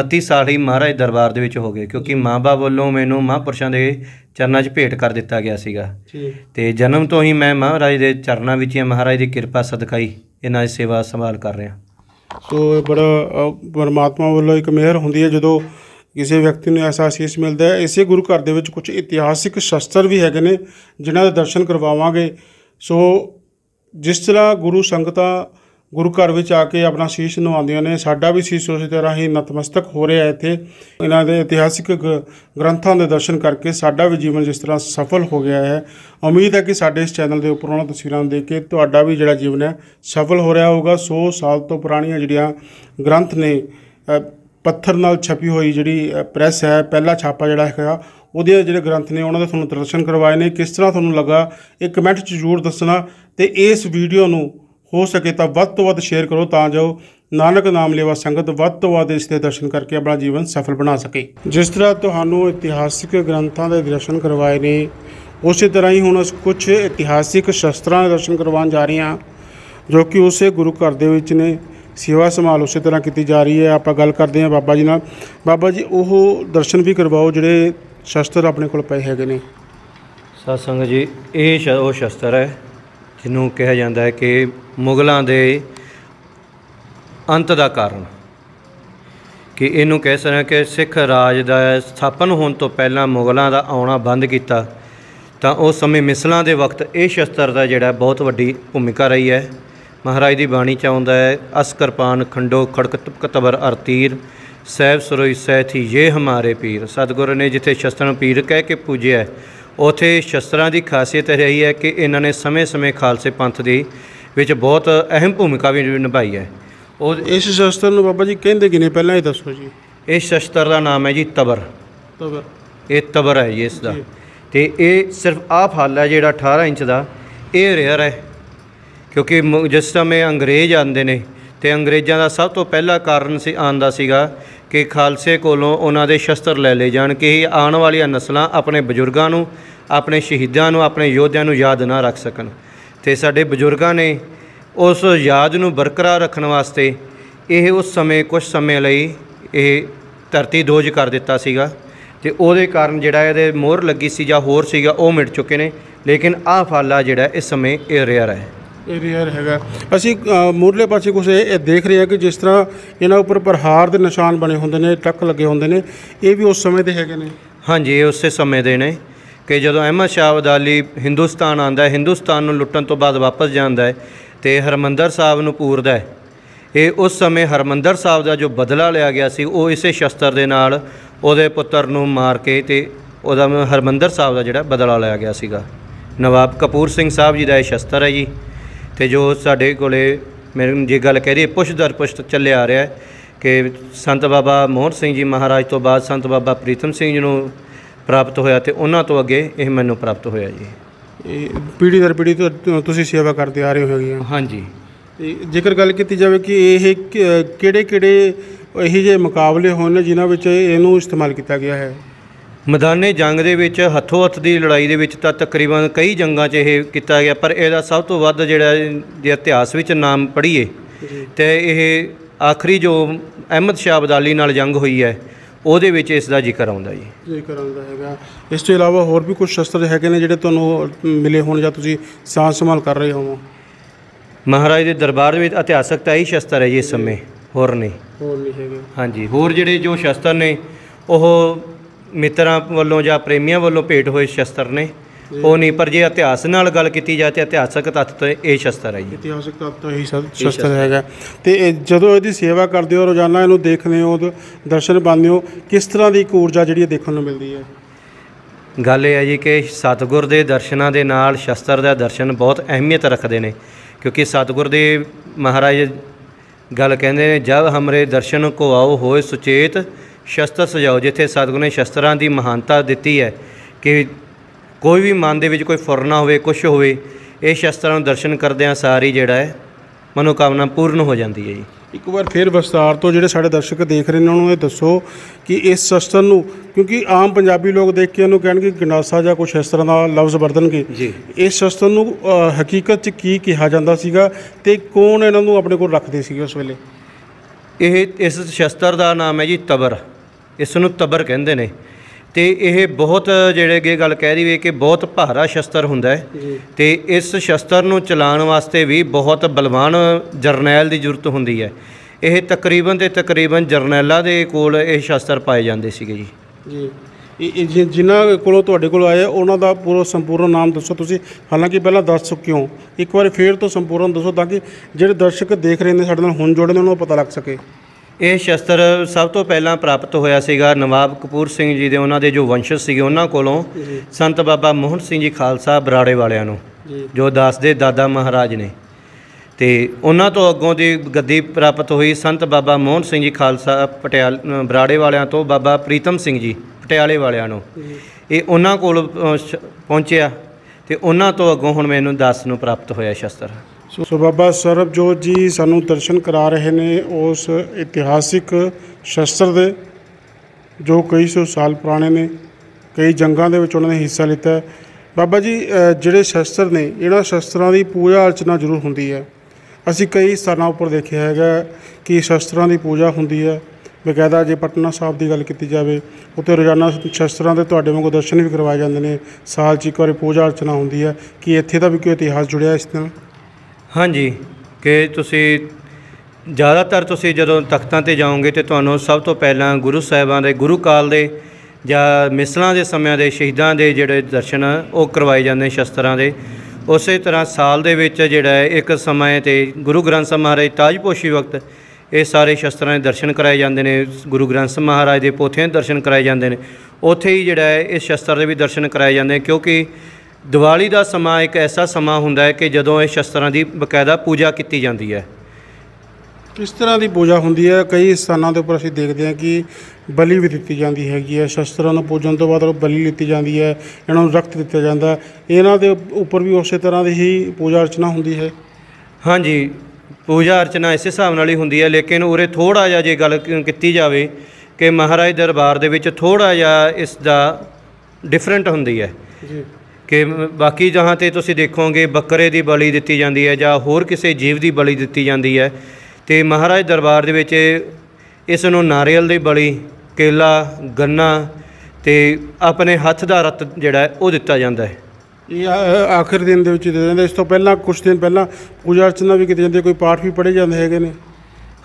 29 ਸਾਲ ਹੀ ਮਹਾਰਾਜ ਦਰਬਾਰ ਦੇ ਵਿੱਚ ਹੋ ਗਏ ਕਿਉਂਕਿ ਮਾਪੇ ਵੱਲੋਂ ਮੈਨੂੰ ਮਹਾਂਪੁਰਸ਼ਾਂ ਦੇ ਚਰਨਾਂ 'ਚ ਭੇਟ ਕਰ ਦਿੱਤਾ ਗਿਆ ਸੀਗਾ ਤੇ ਜਨਮ ਤੋਂ ਹੀ ਮੈਂ ਮਹਾਰਾਜ ਦੇ ਚਰਨਾਂ ਵਿੱਚ ਹੀ ਮਹਾਰਾਜ ਦੀ ਕਿਰਪਾ ਸਦਕਾ ਹੀ ਇਹਨਾਂ ਦੀ ਸੇਵਾ ਸੰਭਾਲ ਕਰ ਰਿਹਾ ਸੋ ਬੜਾ ਪਰਮਾਤਮਾ ਵੱਲੋਂ ਇੱਕ ਮਿਹਰ ਹੁੰਦੀ ਹੈ ਜਦੋਂ ਕਿਸੇ ਵਿਅਕਤੀ ਨੂੰ ਐਸਾ ਅਸੀਸ ਮਿਲਦਾ ਹੈ ਇਸੇ ਗੁਰੂ ਘਰ ਦੇ ਵਿੱਚ ਕੁਝ ਇਤਿਹਾਸਿਕ ਸ਼ਸਤਰ ਵੀ ਹੈਗੇ ਨੇ ਜਿਨ੍ਹਾਂ ਦਾ ਦਰਸ਼ਨ ਕਰਵਾਵਾਂਗੇ ਸੋ ਜਿਸ ਤਰ੍ਹਾਂ ਗੁਰੂ ਸੰਗਤਾਂ ਗੁਰੂ ਘਰ ਵਿੱਚ ਆ ਕੇ ਆਪਣਾ ਸ਼ੀਸ਼ ਨਵਾਉਂਦੀਆਂ ਨੇ ਸਾਡਾ ਵੀ ਸ਼ੀਸ਼ ਉਸੇ ਤਰ੍ਹਾਂ ਹੀ ਨਤਮਸਤਕ ਹੋ ਰਿਹਾ ਇੱਥੇ ਇਹਨਾਂ ਦੇ ਇਤਿਹਾਸਿਕ ਗ੍ਰੰਥਾਂ ਦੇ ਦਰਸ਼ਨ ਕਰਕੇ ਸਾਡਾ ਵੀ ਜੀਵਨ ਜਿਸ ਤਰ੍ਹਾਂ ਸਫਲ ਹੋ ਗਿਆ ਹੈ ਉਮੀਦ ਹੈ ਕਿ ਸਾਡੇ ਇਸ ਚੈਨਲ ਦੇ ਉੱਪਰ ਉਹਨਾਂ ਤਸਵੀਰਾਂ ਦੇਖ ਕੇ ਤੁਹਾਡਾ ਵੀ ਜਿਹੜਾ ਜੀਵਨ ਹੈ ਸਫਲ ਹੋ ਰਿਹਾ ਹੋਊਗਾ 100 ਸਾਲ ਤੋਂ ਪੁਰਾਣੀਆਂ ਜਿਹੜੀਆਂ ਗ੍ਰੰਥ ਨੇ ਪੱਥਰ ਨਾਲ ਛਪੀ ਹੋਈ ਜਿਹੜੀ ਪ੍ਰੈਸ ਹੈ ਪਹਿਲਾ ਛਾਪਾ ਜਿਹੜਾ ਹੈਗਾ ਉਹਦੇ ਜਿਹੜੇ ਗ੍ਰੰਥ ਨੇ ਉਹਨਾਂ ਦੇ ਤੁਹਾਨੂੰ ਦਰਸ਼ਨ ਕਰਵਾਏ ਨੇ ਕਿਸ ਤਰ੍ਹਾਂ ਤੁਹਾਨੂੰ ਲੱਗਾ ਇਹ ਕਮੈਂਟ 'ਚ ਜ਼ਰੂਰ ਦੱਸਣਾ ਤੇ ਇਸ ਵੀਡੀਓ ਨੂੰ ਹੋ ਸਕੇ ਤਾਂ ਵੱਧ ਤੋਂ ਵੱਧ ਸ਼ੇਅਰ ਕਰੋ ਤਾਂ ਜੋ ਨਾਨਕ ਨਾਮ ਲੇਵਾ ਸੰਗਤ ਵੱਧ ਤੋਂ ਵੱਧ ਇਸ ਦੇ ਦਰਸ਼ਨ ਕਰਕੇ ਆਪਣਾ ਜੀਵਨ ਸਫਲ ਬਣਾ ਸਕੇ ਜਿਸ ਤਰ੍ਹਾਂ ਤੁਹਾਨੂੰ ਇਤਿਹਾਸਿਕ ਗ੍ਰੰਥਾਂ ਦੇ ਦਰਸ਼ਨ ਕਰਵਾਏ ਨੇ ਉਸੇ ਤਰ੍ਹਾਂ ਹੀ ਹੁਣ ਅਸੀਂ ਕੁਝ ਇਤਿਹਾਸਿਕ ਸ਼ਸਤਰਾਂ ਦੇ ਦਰਸ਼ਨ ਕਰਵਾਉਣ ਜਾ ਰਹੇ ਹਾਂ ਜੋ ਕਿ ਉਸੇ ਗੁਰੂ ਘਰ ਦੇ ਵਿੱਚ ਨੇ ਸੇਵਾ ਸੰਭਾਲ ਉਸੇ ਤਰ੍ਹਾਂ ਕੀਤੀ ਜਾ ਰਹੀ ਹੈ ਆਪਾਂ ਗੱਲ ਕਰਦੇ ਹਾਂ ਬਾਬਾ ਜੀ ਨਾਲ ਬਾਬਾ ਜੀ ਉਹ ਦਰਸ਼ਨ ਵੀ ਕਰਵਾਓ ਜਿਹੜੇ ਸ਼ਸਤਰ ਆਪਣੇ ਕੋਲ ਪਏ ਹੈਗੇ ਨੇ ਸਤਸੰਗ ਸੰਗਤ ਜੀ ਇਹ ਉਹ ਸ਼ਸਤਰ ਹੈ ਜਿਹਨੂੰ ਕਿਹਾ ਜਾਂਦਾ ਹੈ ਕਿ ਮੁਗਲਾਂ ਦੇ ਅੰਤ ਦਾ ਕਾਰਨ ਕਿ ਇਹਨੂੰ ਕਹਿ ਸਕਦੇ ਕਿ ਸਿੱਖ ਰਾਜ ਦਾ ਸਥਾਪਨ ਹੋਣ ਤੋਂ ਪਹਿਲਾਂ ਮੁਗਲਾਂ ਦਾ ਆਉਣਾ ਬੰਦ ਕੀਤਾ ਤਾਂ ਉਸ ਸਮੇਂ ਮਿਸਲਾਂ ਦੇ ਵਕਤ ਇਹ ਸ਼ਸਤਰ ਦਾ ਜਿਹੜਾ ਬਹੁਤ ਵੱਡੀ ਭੂਮਿਕਾ ਰਹੀ ਹੈ ਮਹਾਰਾਜ ਦੀ ਬਾਣੀ ਚ ਆਉਂਦਾ ਹੈ ਅਸਕਰਪਾਨ ਖੰਡੋ ਖੜਕ ਤਬਰ ਅਰਤੀਰ ਸਹਿਬ ਸਰੋਈ ਸਹਿਥੀ ਇਹ ਹਮਾਰੇ ਪੀਰ ਸਤਿਗੁਰੂ ਨੇ ਜਿੱਥੇ ਸ਼ਸਤਰਾਂ ਨੂੰ ਪੀਰ ਕਹਿ ਕੇ ਪੂਜਿਆ ਉਥੇ ਸ਼ਸਤਰਾਂ ਦੀ ਖਾਸੀਅਤ ਰਹੀ ਹੈ ਕਿ ਇਹਨਾਂ ਨੇ ਸਮੇਂ-ਸਮੇਂ ਖਾਲਸੇ ਪੰਥ ਦੀ ਵਿੱਚ ਬਹੁਤ ਅਹਿਮ ਭੂਮਿਕਾ ਵੀ ਨਿਭਾਈ ਹੈ ਉਹ ਇਸ ਸ਼ਸਤਰ ਨੂੰ ਬਾਬਾ ਜੀ ਕਹਿੰਦੇ ਕਿ ਪਹਿਲਾਂ ਇਹ ਦੱਸੋ ਜੀ ਇਹ ਸ਼ਸਤਰ ਦਾ ਨਾਮ ਹੈ ਜੀ ਤਬਰ ਤਬਰ ਇਹ ਤਬਰ ਹੈ ਇਸ ਦਾ ਤੇ ਇਹ ਸਿਰਫ ਆਹ ਫਾਲ ਹੈ ਜਿਹੜਾ 18 ਇੰਚ ਦਾ ਇਹ ਰੇਅਰ ਹੈ ਕਿਉਂਕਿ ਜਿਸ ਸਮੇਂ ਅੰਗਰੇਜ਼ ਆਉਂਦੇ ਨੇ ਤੇ ਅੰਗਰੇਜ਼ਾਂ ਦਾ ਸਭ ਤੋਂ ਪਹਿਲਾ ਕਾਰਨ ਸੀ ਆਂਦਾ ਸੀਗਾ ਕਿ ਖਾਲਸੇ ਕੋਲੋਂ ਉਹਨਾਂ ਦੇ ਸ਼ਸਤਰ ਲੈ ਲਏ ਜਾਣ ਕਿ ਆਉਣ ਵਾਲੀਆਂ ਨਸਲਾਂ ਆਪਣੇ ਬਜ਼ੁਰਗਾਂ ਨੂੰ ਆਪਣੇ ਸ਼ਹੀਦਾਂ ਨੂੰ ਆਪਣੇ ਯੋਧਿਆਂ ਨੂੰ ਯਾਦ ਨਾ ਰੱਖ ਸਕਣ ਤੇ ਸਾਡੇ ਬਜ਼ੁਰਗਾਂ ਨੇ ਉਸ ਯਾਦ ਨੂੰ ਬਰਕਰਾਰ ਰੱਖਣ ਵਾਸਤੇ ਇਹ ਉਸ ਸਮੇਂ ਕੁਝ ਸਮੇਂ ਲਈ ਇਹ ਧਰਤੀ ਦੋਜ ਕਰ ਦਿੱਤਾ ਸੀਗਾ ਤੇ ਉਹਦੇ ਕਾਰਨ ਜਿਹੜਾ ਇਹਦੇ ਮੋਹਰ ਲੱਗੀ ਸੀ ਜਾਂ ਹੋਰ ਸੀਗਾ ਉਹ ਮਿਟ ਚੁੱਕੇ ਨੇ ਲੇਕਿਨ ਆਹ ਫਾਲਾ ਜਿਹੜਾ ਇਸ ਸਮੇਂ ਇਹ ਰਿਹਾ ਹੈ ਇਹ ਰੇਅਰ ਹੈਗਾ ਅਸੀਂ ਮੂਰਲੇ ਪਾਸੇ ਕੁਝ ਇਹ ਦੇਖ ਰਹੇ ਹਾਂ ਕਿ ਜਿਸ ਤਰ੍ਹਾਂ ਇਹਨਾਂ ਉੱਪਰ ਪ੍ਰਹਾਰ ਦੇ ਨਿਸ਼ਾਨ ਬਣੇ ਹੁੰਦੇ ਨੇ ਟੱਕ ਲੱਗੇ ਹੁੰਦੇ ਨੇ ਇਹ ਵੀ ਉਸ ਸਮੇਂ ਦੇ ਹੈਗੇ ਨੇ ਹਾਂਜੀ ਇਹ ਉਸੇ ਸਮੇਂ ਦੇ ਨੇ ਕਿ ਜਦੋਂ ਅਹਿਮਦ ਸ਼ਾਹ ਅਬਦਾਲੀ ਹਿੰਦੁਸਤਾਨ ਆਂਦਾ ਹੈ ਹਿੰਦੁਸਤਾਨ ਨੂੰ ਲੁੱਟਣ ਤੋਂ ਬਾਅਦ ਵਾਪਸ ਜਾਂਦਾ ਹੈ ਤੇ ਹਰਮੰਦਰ ਸਾਹਿਬ ਨੂੰ ਪੂਰਦਾ ਹੈ ਇਹ ਉਸ ਸਮੇਂ ਹਰਮੰਦਰ ਸਾਹਿਬ ਦਾ ਜੋ ਬਦਲਾ ਲਿਆ ਗਿਆ ਸੀ ਉਹ ਇਸੇ ਸ਼ਸਤਰ ਦੇ ਨਾਲ ਉਹਦੇ ਪੁੱਤਰ ਨੂੰ ਮਾਰ ਕੇ ਤੇ ਉਹਦਾ ਹਰਮੰਦਰ ਸਾਹਿਬ ਦਾ ਜਿਹੜਾ ਬਦਲਾ ਲਿਆ ਗਿਆ ਸੀਗਾ ਨਵਾਬ ਕਪੂਰ ਸਿੰਘ ਸਾਹਿਬ ਜੀ ਦਾ ਇਹ ਸ਼ਸਤਰ ਹੈ ਜੀ ਤੇ ਜੋ ਸਾਡੇ ਕੋਲੇ ਮੈਨੂੰ ਜੇ ਗੱਲ ਕਹਿ ਰਹੀ ਪੁਸ਼ ਦਰ ਪੁਸ਼ ਚੱਲਿਆ ਆ ਰਿਹਾ ਹੈ ਕਿ ਸੰਤ ਬਾਬਾ ਮੋਹਨ ਸਿੰਘ ਜੀ ਮਹਾਰਾਜ ਤੋਂ ਬਾਅਦ ਸੰਤ ਬਾਬਾ ਪ੍ਰੀਤਮ ਸਿੰਘ ਜੀ ਨੂੰ ਪ੍ਰਾਪਤ ਹੋਇਆ ਤੇ ਉਹਨਾਂ ਤੋਂ ਅੱਗੇ ਇਹ ਮੈਨੂੰ ਪ੍ਰਾਪਤ ਹੋਇਆ ਜੀ ਇਹ ਪੀੜੀ ਦਰ ਪੀੜੀ ਤੋਂ ਤੁਸੀਂ ਸੇਵਾ ਕਰਦੇ ਆ ਰਹੇ ਹੋ ਹੈਗੇ ਹਾਂਜੀ ਤੇ ਜੇਕਰ ਗੱਲ ਕੀਤੀ ਜਾਵੇ ਕਿ ਇਹ ਕਿਹੜੇ ਕਿਹੜੇ ਇਹੋ ਜਿਹੇ ਮੁਕਾਬਲੇ ਹੋਣ ਜਿਨ੍ਹਾਂ ਵਿੱਚ ਇਹਨੂੰ ਇਸਤੇਮਾਲ ਕੀਤਾ ਗਿਆ ਹੈ ਮੈਦਾਨੇ ਜੰਗ ਦੇ ਵਿੱਚ ਹੱਥੋ ਹੱਥ ਦੀ ਲੜਾਈ ਦੇ ਵਿੱਚ ਤਾਂ ਤਕਰੀਬਨ ਕਈ ਜੰਗਾਂ 'ਚ ਇਹ ਕੀਤਾ ਗਿਆ ਪਰ ਇਹਦਾ ਸਭ ਤੋਂ ਵੱਧ ਜਿਹੜਾ ਦੇ ਇਤਿਹਾਸ ਵਿੱਚ ਨਾਮ ਪੜ੍ਹੀਏ ਤੇ ਇਹ ਆਖਰੀ ਜੋ ਅਹਿਮਦ ਸ਼ਾਹ ਅਬਦਾਲੀ ਨਾਲ ਜੰਗ ਹੋਈ ਹੈ ਉਹਦੇ ਵਿੱਚ ਇਸ ਦਾ ਜ਼ਿਕਰ ਆਉਂਦਾ ਜੀ ਜ਼ਿਕਰ ਆਉਂਦਾ ਹੈਗਾ ਇਸ ਤੋਂ ਇਲਾਵਾ ਹੋਰ ਵੀ ਕੁਝ ਸ਼ਸਤਰ ਹੈਗੇ ਨੇ ਜਿਹੜੇ ਤੁਹਾਨੂੰ ਮਿਲੇ ਹੋਣ ਜਾਂ ਤੁਸੀਂ ਸਾਂਭ ਸੰਭਾਲ ਕਰ ਰਹੇ ਹੋਵੋ ਮਹਾਰਾਜ ਦੇ ਦਰਬਾਰ ਦੇ ਵਿੱਚ ਇਤਿਹਾਸਕ ਤਾਂ ਇਹ ਸ਼ਸਤਰ ਹੈ ਜੀ ਇਸ ਸਮੇਂ ਹੋਰ ਨਹੀਂ ਹੋਰ ਨਹੀਂ ਹੈਗੇ ਹਾਂਜੀ ਹੋਰ ਜਿਹੜੇ ਜੋ ਸ਼ਸਤਰ ਨੇ ਉਹ ਮਿੱਤਰਾਂ ਵੱਲੋਂ ਜਾਂ ਪ੍ਰੇਮੀਆਂ ਵੱਲੋਂ ਭੇਟ ਹੋਏ ਸ਼ਸਤਰ ਨੇ ਉਹ ਨਹੀਂ ਪਰ ਜੇ ਇਤਿਹਾਸ ਨਾਲ ਗੱਲ ਕੀਤੀ ਜਾਏ ਤੇ ਇਤਿਹਾਸਕ ਤੱਤ ਤੋਂ ਇਹ ਸ਼ਸਤਰ ਹੈ ਜੀ ਇਤਿਹਾਸਕ ਤੱਤ ਤੋਂ ਹੀ ਸ਼ਸਤਰ ਹੈਗਾ ਤੇ ਇਹ ਜਦੋਂ ਇਹਦੀ ਸੇਵਾ ਕਰਦੇ ਹੋ ਰੋਜ਼ਾਨਾ ਇਹਨੂੰ ਦੇਖਦੇ ਹੋ ਦਰਸ਼ਨ ਪਾਉਂਦੇ ਹੋ ਕਿਸ ਤਰ੍ਹਾਂ ਦੀ ਊਰਜਾ ਜਿਹੜੀ ਦੇਖਣ ਨੂੰ ਮਿਲਦੀ ਹੈ ਗੱਲ ਇਹ ਹੈ ਜੀ ਕਿ ਸਤਗੁਰ ਦੇ ਦਰਸ਼ਨਾਂ ਦੇ ਨਾਲ ਸ਼ਸਤਰ ਦਾ ਦਰਸ਼ਨ ਬਹੁਤ ਅਹਿਮੀਅਤ ਰੱਖਦੇ ਨੇ ਕਿਉਂਕਿ ਸਤਗੁਰ ਦੇ ਮਹਾਰਾਜ ਗੱਲ ਕਹਿੰਦੇ ਨੇ ਜਦ ਹਮਰੇ ਦਰਸ਼ਨ ਕੋ ਆਓ ਹੋਏ ਸੁਚੇਤ ਸ਼ਸਤਰ ਸਜਾਓ ਜਿੱਥੇ ਸਤਿਗੁਰੂ ਨੇ ਸ਼ਸਤਰਾਂ ਦੀ ਮਹਾਨਤਾ ਦਿੱਤੀ ਹੈ ਕਿ ਕੋਈ ਵੀ ਮਨ ਦੇ ਵਿੱਚ ਕੋਈ ਫੁਰਨਾ ਹੋਵੇ ਕੁਝ ਹੋਵੇ ਇਹ ਸ਼ਸਤਰਾਂ ਨੂੰ ਦਰਸ਼ਨ ਕਰਦਿਆਂ ਸਾਰੀ ਜਿਹੜਾ ਹੈ ਮਨੋਕਾਮਨਾ ਪੂਰਨ ਹੋ ਜਾਂਦੀ ਹੈ ਜੀ ਇੱਕ ਵਾਰ ਫਿਰ ਵਿਸਤਾਰ ਤੋਂ ਜਿਹੜੇ ਸਾਡੇ ਦਰਸ਼ਕ ਦੇਖ ਰਹੇ ਨੇ ਉਹਨਾਂ ਨੂੰ ਇਹ ਦੱਸੋ ਕਿ ਇਸ ਸ਼ਸਤਰ ਨੂੰ ਕਿਉਂਕਿ ਆਮ ਪੰਜਾਬੀ ਲੋਕ ਦੇਖ ਕੇ ਉਹਨੂੰ ਕਹਿਣਗੇ ਗੰਡਾਸਾ ਜਾਂ ਕੁਝ ਇਸ ਤਰ੍ਹਾਂ ਦਾ ਲਫ਼ਜ਼ ਵਰਤਣਗੇ ਇਸ ਸ਼ਸਤਰ ਨੂੰ ਹਕੀਕਤ 'ਚ ਕੀ ਕਿਹਾ ਜਾਂਦਾ ਸੀਗਾ ਤੇ ਕੌਣ ਇਹਨਾਂ ਨੂੰ ਆਪਣੇ ਕੋਲ ਰੱਖਦੇ ਸੀਗੇ ਉਸ ਵੇਲੇ ਇਹ ਇਸ ਸ਼ਸਤਰ ਦਾ ਨਾਮ ਹੈ ਜੀ ਤਬਰ ਇਸ ਨੂੰ ਤਬਰ ਕਹਿੰਦੇ ਨੇ ਤੇ ਇਹ ਬਹੁਤ ਜਿਹੜੇ ਗੇ ਗੱਲ ਕਹਿ ਰਹੀ ਵੀ ਕਿ ਬਹੁਤ ਭਾਰਾ ਸ਼ਸਤਰ ਹੁੰਦਾ ਹੈ ਤੇ ਇਸ ਸ਼ਸਤਰ ਨੂੰ ਚਲਾਉਣ ਵਾਸਤੇ ਵੀ ਬਹੁਤ ਬਲਵਾਨ ਜਰਨੈਲ ਦੀ ਜ਼ਰੂਰਤ ਹੁੰਦੀ ਹੈ ਇਹ ਤਕਰੀਬਨ ਤੇ ਤਕਰੀਬਨ ਜਰਨੈਲਾਂ ਦੇ ਕੋਲ ਇਹ ਸ਼ਸਤਰ ਪਾਏ ਜਾਂਦੇ ਸੀਗੇ ਜੀ ਜੀ ਇਹ ਜਿਨ੍ਹਾਂ ਕੋਲੋਂ ਤੁਹਾਡੇ ਕੋਲ ਆਏ ਉਹਨਾਂ ਦਾ ਪੂਰਾ ਸੰਪੂਰਨ ਨਾਮ ਦੱਸੋ ਤੁਸੀਂ ਹਾਲਾਂਕਿ ਪਹਿਲਾਂ ਦੱਸ ਚੁੱਕੇ ਹੋ ਇੱਕ ਵਾਰ ਫੇਰ ਤੋਂ ਸੰਪੂਰਨ ਦੱਸੋ ਤਾਂ ਕਿ ਜਿਹੜੇ ਦਰਸ਼ਕ ਦੇਖ ਰਹੇ ਨੇ ਸਾਡੇ ਨਾਲ ਹੁਣ ਜੁੜੇ ਨੇ ਉਹਨਾਂ ਨੂੰ ਪਤਾ ਲੱਗ ਸਕੇ ਇਹ ਸ਼ਸਤਰ ਸਭ ਤੋਂ ਪਹਿਲਾਂ ਪ੍ਰਾਪਤ ਹੋਇਆ ਸੀਗਾ ਨਵਾਬ ਕਪੂਰ ਸਿੰਘ ਜੀ ਦੇ ਉਹਨਾਂ ਦੇ ਜੋ ਵੰਸ਼ਜ ਸੀਗੇ ਉਹਨਾਂ ਕੋਲੋਂ ਸੰਤ ਬਾਬਾ ਮੋਹਨ ਸਿੰਘ ਜੀ ਖਾਲਸਾ ਬਰਾੜੇ ਵਾਲਿਆਂ ਨੂੰ ਜੋ ਦਾਸ ਦੇ ਦਾਦਾ ਮਹਾਰਾਜ ਨੇ ਤੇ ਉਹਨਾਂ ਤੋਂ ਅੱਗੋਂ ਦੀ ਗੱਦੀ ਪ੍ਰਾਪਤ ਹੋਈ ਸੰਤ ਬਾਬਾ ਮੋਹਨ ਸਿੰਘ ਜੀ ਖਾਲਸਾ ਪਟਿਆਲ ਬਰਾੜੇ ਵਾਲਿਆਂ ਤੋਂ ਬਾਬਾ ਪ੍ਰੀਤਮ ਸਿੰਘ ਜੀ ਪਟਿਆਲੇ ਵਾਲਿਆਂ ਨੂੰ ਇਹ ਉਹਨਾਂ ਕੋਲ ਪਹੁੰਚਿਆ ਤੇ ਉਹਨਾਂ ਤੋਂ ਅੱਗੋਂ ਹੁਣ ਮੈਨੂੰ 10 ਨੂੰ ਪ੍ਰਾਪਤ ਹੋਇਆ ਸ਼ਸਤਰ ਸੋ ਬਾਬਾ ਸਰਬਜੋਤ ਜੀ ਸਾਨੂੰ ਦਰਸ਼ਨ ਕਰਾ ਰਹੇ ਨੇ ਉਸ ਇਤਿਹਾਸਿਕ ਸ਼ਸਤਰ ਦੇ ਜੋ ਕਈ ਸੌ ਸਾਲ ਪੁਰਾਣੇ ਨੇ ਕਈ ਜੰਗਾਂ ਦੇ ਵਿੱਚ ਉਹਨਾਂ ਨੇ ਹਿੱਸਾ ਲਿੱਤਾ ਬਾਬਾ ਜੀ ਜਿਹੜੇ ਸ਼ਸਤਰ ਨੇ ਇਹਨਾਂ ਸ਼ਸਤਰਾਂ ਦੀ ਪੂਜਾ ਅਰਚਨਾ ਜ਼ਰੂਰ ਹੁੰਦੀ ਹੈ ਅਸੀਂ ਕਈ ਸਥਾਨਾਂ ਉੱਪਰ ਦੇਖਿਆ ਹੈਗਾ ਕਿ ਸ਼ਸਤਰਾਂ ਦੀ ਪੂਜਾ ਹੁੰਦੀ ਹੈ ਬਕਾਇਦਾ ਜੇ ਪਟਨਾ ਸਾਹਿਬ ਦੀ ਗੱਲ ਕੀਤੀ ਜਾਵੇ ਉੱਥੇ ਰੋਜ਼ਾਨਾ ਸ਼ਸਤਰਾਂ ਦੇ ਤੁਹਾਡੇ ਵਾਂਗੂ ਦਰਸ਼ਨ ਵੀ ਕਰਵਾਏ ਜਾਂਦੇ ਨੇ ਸਾਲ 'ਚ ਇੱਕ ਵਾਰੀ ਪੂਜਾ ਅਰਚਨਾ ਹੁੰਦੀ ਹੈ ਕਿ ਇੱਥੇ ਦਾ ਵੀ ਕੋਈ ਇਤਿਹਾਸ ਜੁੜਿਆ ਇਸ ਨਾਲ ਹਾਂਜੀ ਕਿ ਤੁਸੀਂ ਜ਼ਿਆਦਾਤਰ ਤੁਸੀਂ ਜਦੋਂ ਤਖਤਾਂ ਤੇ ਜਾਓਗੇ ਤੇ ਤੁਹਾਨੂੰ ਸਭ ਤੋਂ ਪਹਿਲਾਂ ਗੁਰੂ ਸਾਹਿਬਾਂ ਦੇ ਗੁਰੂ ਕਾਲ ਦੇ ਜਾਂ ਮਿਸਲਾਂ ਦੇ ਸਮਿਆਂ ਦੇ ਸ਼ਹੀਦਾਂ ਦੇ ਜਿਹੜੇ ਦਰਸ਼ਨ ਉਹ ਕਰਵਾਏ ਜਾਂਦੇ ਸ਼ਸਤਰਾਂ ਦੇ ਉਸੇ ਤਰ੍ਹਾਂ ਸਾਲ ਦੇ ਵਿੱਚ ਜਿਹੜਾ ਇੱਕ ਸਮੇਂ ਤੇ ਗੁਰੂ ਗ੍ਰੰਥ ਸਾਹਿਬ ਮਹਾਰਾਜ ਤਾਜਪੋਸ਼ੀ ਵਕਤ ਇਹ ਸਾਰੇ ਸ਼ਸਤਰਾਂ ਦੇ ਦਰਸ਼ਨ ਕਰਾਏ ਜਾਂਦੇ ਨੇ ਗੁਰੂ ਗ੍ਰੰਥ ਸਾਹਿਬ ਮਹਾਰਾਜ ਦੇ ਪੋਥੇ ਦੇ ਦਰਸ਼ਨ ਕਰਾਏ ਜਾਂਦੇ ਨੇ ਉੱਥੇ ਹੀ ਜਿਹੜਾ ਇਹ ਇਸ ਸ਼ਸਤਰ ਦੇ ਵੀ ਦਰਸ਼ਨ ਕਰਾਏ ਜਾਂਦੇ ਕਿਉਂਕਿ ਦੀਵਾਲੀ ਦਾ ਸਮਾਂ ਇੱਕ ਐਸਾ ਸਮਾਂ ਹੁੰਦਾ ਹੈ ਕਿ ਜਦੋਂ ਇਹ ਸ਼ਸਤਰਾਂ ਦੀ ਬਕਾਇਦਾ ਪੂਜਾ ਕੀਤੀ ਜਾਂਦੀ ਹੈ ਕਿਸ ਤਰ੍ਹਾਂ ਦੀ ਪੂਜਾ ਹੁੰਦੀ ਹੈ ਕਈ ਸਥਾਨਾਂ ਦੇ ਉੱਪਰ ਅਸੀਂ ਦੇਖਦੇ ਹਾਂ ਕਿ ਬਲੀ ਵੀ ਦਿੱਤੀ ਜਾਂਦੀ ਹੈਗੀ ਹੈ ਸ਼ਸਤਰਾਂ ਨੂੰ ਪੂਜਣ ਤੋਂ ਬਾਅਦ ਉਹ ਬਲੀ ਦਿੱਤੀ ਜਾਂਦੀ ਹੈ ਇਹਨਾਂ ਨੂੰ ਰਕਤ ਦਿੱਤਾ ਜਾਂਦਾ ਇਹਨਾਂ ਦੇ ਉੱਪਰ ਵੀ ਉਸੇ ਤਰ੍ਹਾਂ ਦੀ ਹੀ ਪੂਜਾ ਅਰਚਨਾ ਹੁੰਦੀ ਹੈ ਹਾਂਜੀ ਪੂਜਾ ਅਰਚਨਾ ਇਸੇ ਹਿਸਾਬ ਨਾਲ ਹੀ ਹੁੰਦੀ ਹੈ ਲੇਕਿਨ ਉਰੇ ਥੋੜਾ ਜਿਹਾ ਜੇ ਗੱਲ ਕੀਤੀ ਜਾਵੇ ਕਿ ਮਹਾਰਾਜ ਦਰਬਾਰ ਦੇ ਵਿੱਚ ਥੋੜਾ ਜਿਹਾ ਇਸ ਦਾ ਡਿਫਰੈਂਟ ਹੁੰਦੀ ਹੈ ਜੀ ਕਿ ਬਾਕੀ ਜਹਾਂ ਤੇ ਤੁਸੀਂ ਦੇਖੋਗੇ ਬੱਕਰੇ ਦੀ ਬਲੀ ਦਿੱਤੀ ਜਾਂਦੀ ਹੈ ਜਾਂ ਹੋਰ ਕਿਸੇ ਜੀਵ ਦੀ ਬਲੀ ਦਿੱਤੀ ਜਾਂਦੀ ਹੈ ਤੇ ਮਹਾਰਾਜ ਦਰਬਾਰ ਦੇ ਵਿੱਚ ਇਸ ਨੂੰ ਨਾਰੀਅਲ ਦੀ ਬਲੀ ਕੇਲਾ ਗੰਨਾ ਤੇ ਆਪਣੇ ਹੱਥ ਦਾ ਰਤ ਜਿਹੜਾ ਉਹ ਦਿੱਤਾ ਜਾਂਦਾ ਹੈ ਇਹ ਆਖਰ ਦਿਨ ਦੇ ਵਿੱਚ ਦੇ ਦਿੰਦੇ ਇਸ ਤੋਂ ਪਹਿਲਾਂ ਕੁਝ ਦਿਨ ਪਹਿਲਾਂ ਪੂਜਾ ਅਰਚਨਾ ਵੀ ਕੀਤੀ ਜਾਂਦੀ ਹੈ ਕੋਈ ਪਾਠ ਵੀ ਪੜ੍ਹੇ ਜਾਂਦੇ ਹੈਗੇ ਨੇ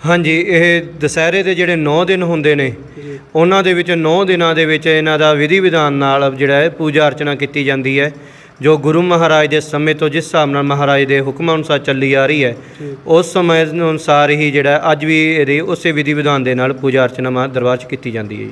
ਹਾਂਜੀ ਇਹ ਦਸਹਿਰੇ ਦੇ ਜਿਹੜੇ 9 ਦਿਨ ਹੁੰਦੇ ਨੇ ਉਹਨਾਂ ਦੇ ਵਿੱਚ 9 ਦਿਨਾਂ ਦੇ ਵਿੱਚ ਇਹਨਾਂ ਦਾ ਵਿਧੀ ਵਿਧਾਨ ਨਾਲ ਜਿਹੜਾ ਹੈ ਪੂਜਾ ਅਰਚਨਾ ਕੀਤੀ ਜਾਂਦੀ ਹੈ ਜੋ ਗੁਰੂ ਮਹਾਰਾਜ ਦੇ ਸਮੇਂ ਤੋਂ ਜਿਸ ਹਿਸਾਬ ਨਾਲ ਮਹਾਰਾਜ ਦੇ ਹੁਕਮ ਅਨੁਸਾਰ ਚੱਲੀ ਆ ਰਹੀ ਹੈ ਉਸ ਸਮੇਂ ਅਨੁਸਾਰ ਹੀ ਜਿਹੜਾ ਅੱਜ ਵੀ ਇਹਦੇ ਉਸੇ ਵਿਧੀ ਵਿਧਾਨ ਦੇ ਨਾਲ ਪੂਜਾ ਅਰਚਨਾ ਮਾ ਦਰਬਾਰ 'ਚ ਕੀਤੀ ਜਾਂਦੀ ਹੈ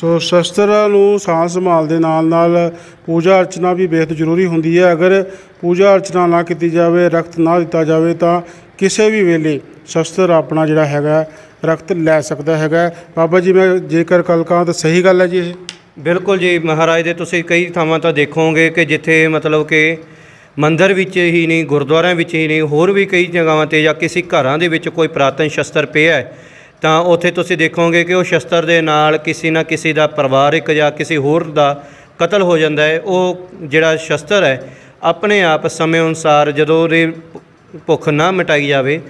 ਸੋ ਸ਼ਸਤਰਾਂ ਨੂੰ ਸਾਹ ਸੰਭਾਲ ਦੇ ਨਾਲ ਨਾਲ ਪੂਜਾ ਅਰਚਨਾ ਵੀ ਬੇਤ ਜ਼ਰੂਰੀ ਹੁੰਦੀ ਹੈ ਅਗਰ ਪੂਜਾ ਅਰਚਨਾ ਨਾ ਕੀਤੀ ਜਾਵੇ ਰਖਤ ਨਾ ਦਿੱਤਾ ਜਾਵੇ ਤਾਂ ਕਿਸੇ ਵੀ ਵੇਲੇ ਸ਼ਸਤਰ ਆਪਣਾ ਜਿਹੜਾ ਹੈਗਾ ਰਕਤ ਲੈ ਸਕਦਾ ਹੈਗਾ ਬਾਬਾ ਜੀ ਮੈਂ ਜੇਕਰ ਕਲਕਾਂ ਤਾਂ ਸਹੀ ਗੱਲ ਹੈ ਜੀ ਇਹ ਬਿਲਕੁਲ ਜੀ ਮਹਾਰਾਜ ਦੇ ਤੁਸੀਂ ਕਈ ਥਾਵਾਂ ਤਾਂ ਦੇਖੋਗੇ ਕਿ ਜਿੱਥੇ ਮਤਲਬ ਕਿ ਮੰਦਰ ਵਿੱਚ ਹੀ ਨਹੀਂ ਗੁਰਦੁਆਰਿਆਂ ਵਿੱਚ ਹੀ ਨਹੀਂ ਹੋਰ ਵੀ ਕਈ ਜਗ੍ਹਾਵਾਂ ਤੇ ਜਾਂ ਕਿਸੇ ਘਰਾਂ ਦੇ ਵਿੱਚ ਕੋਈ ਪ੍ਰਾਤਨ ਸ਼ਸਤਰ ਪਿਆ ਹੈ ਤਾਂ ਉੱਥੇ ਤੁਸੀਂ ਦੇਖੋਗੇ ਕਿ ਉਹ ਸ਼ਸਤਰ ਦੇ ਨਾਲ ਕਿਸੇ ਨਾ ਕਿਸੇ ਦਾ ਪਰਿਵਾਰਿਕ ਜਾਂ ਕਿਸੇ ਹੋਰ ਦਾ ਕਤਲ ਹੋ ਜਾਂਦਾ ਹੈ ਉਹ ਜਿਹੜਾ ਸ਼ਸਤਰ ਹੈ ਆਪਣੇ ਆਪ ਸਮੇਂ ਅਨੁਸਾਰ ਜਦੋਂ ਉਹਦੇ ਭੁੱਖ ਨਾ ਮਿਟਾਈ ਜਾਵੇ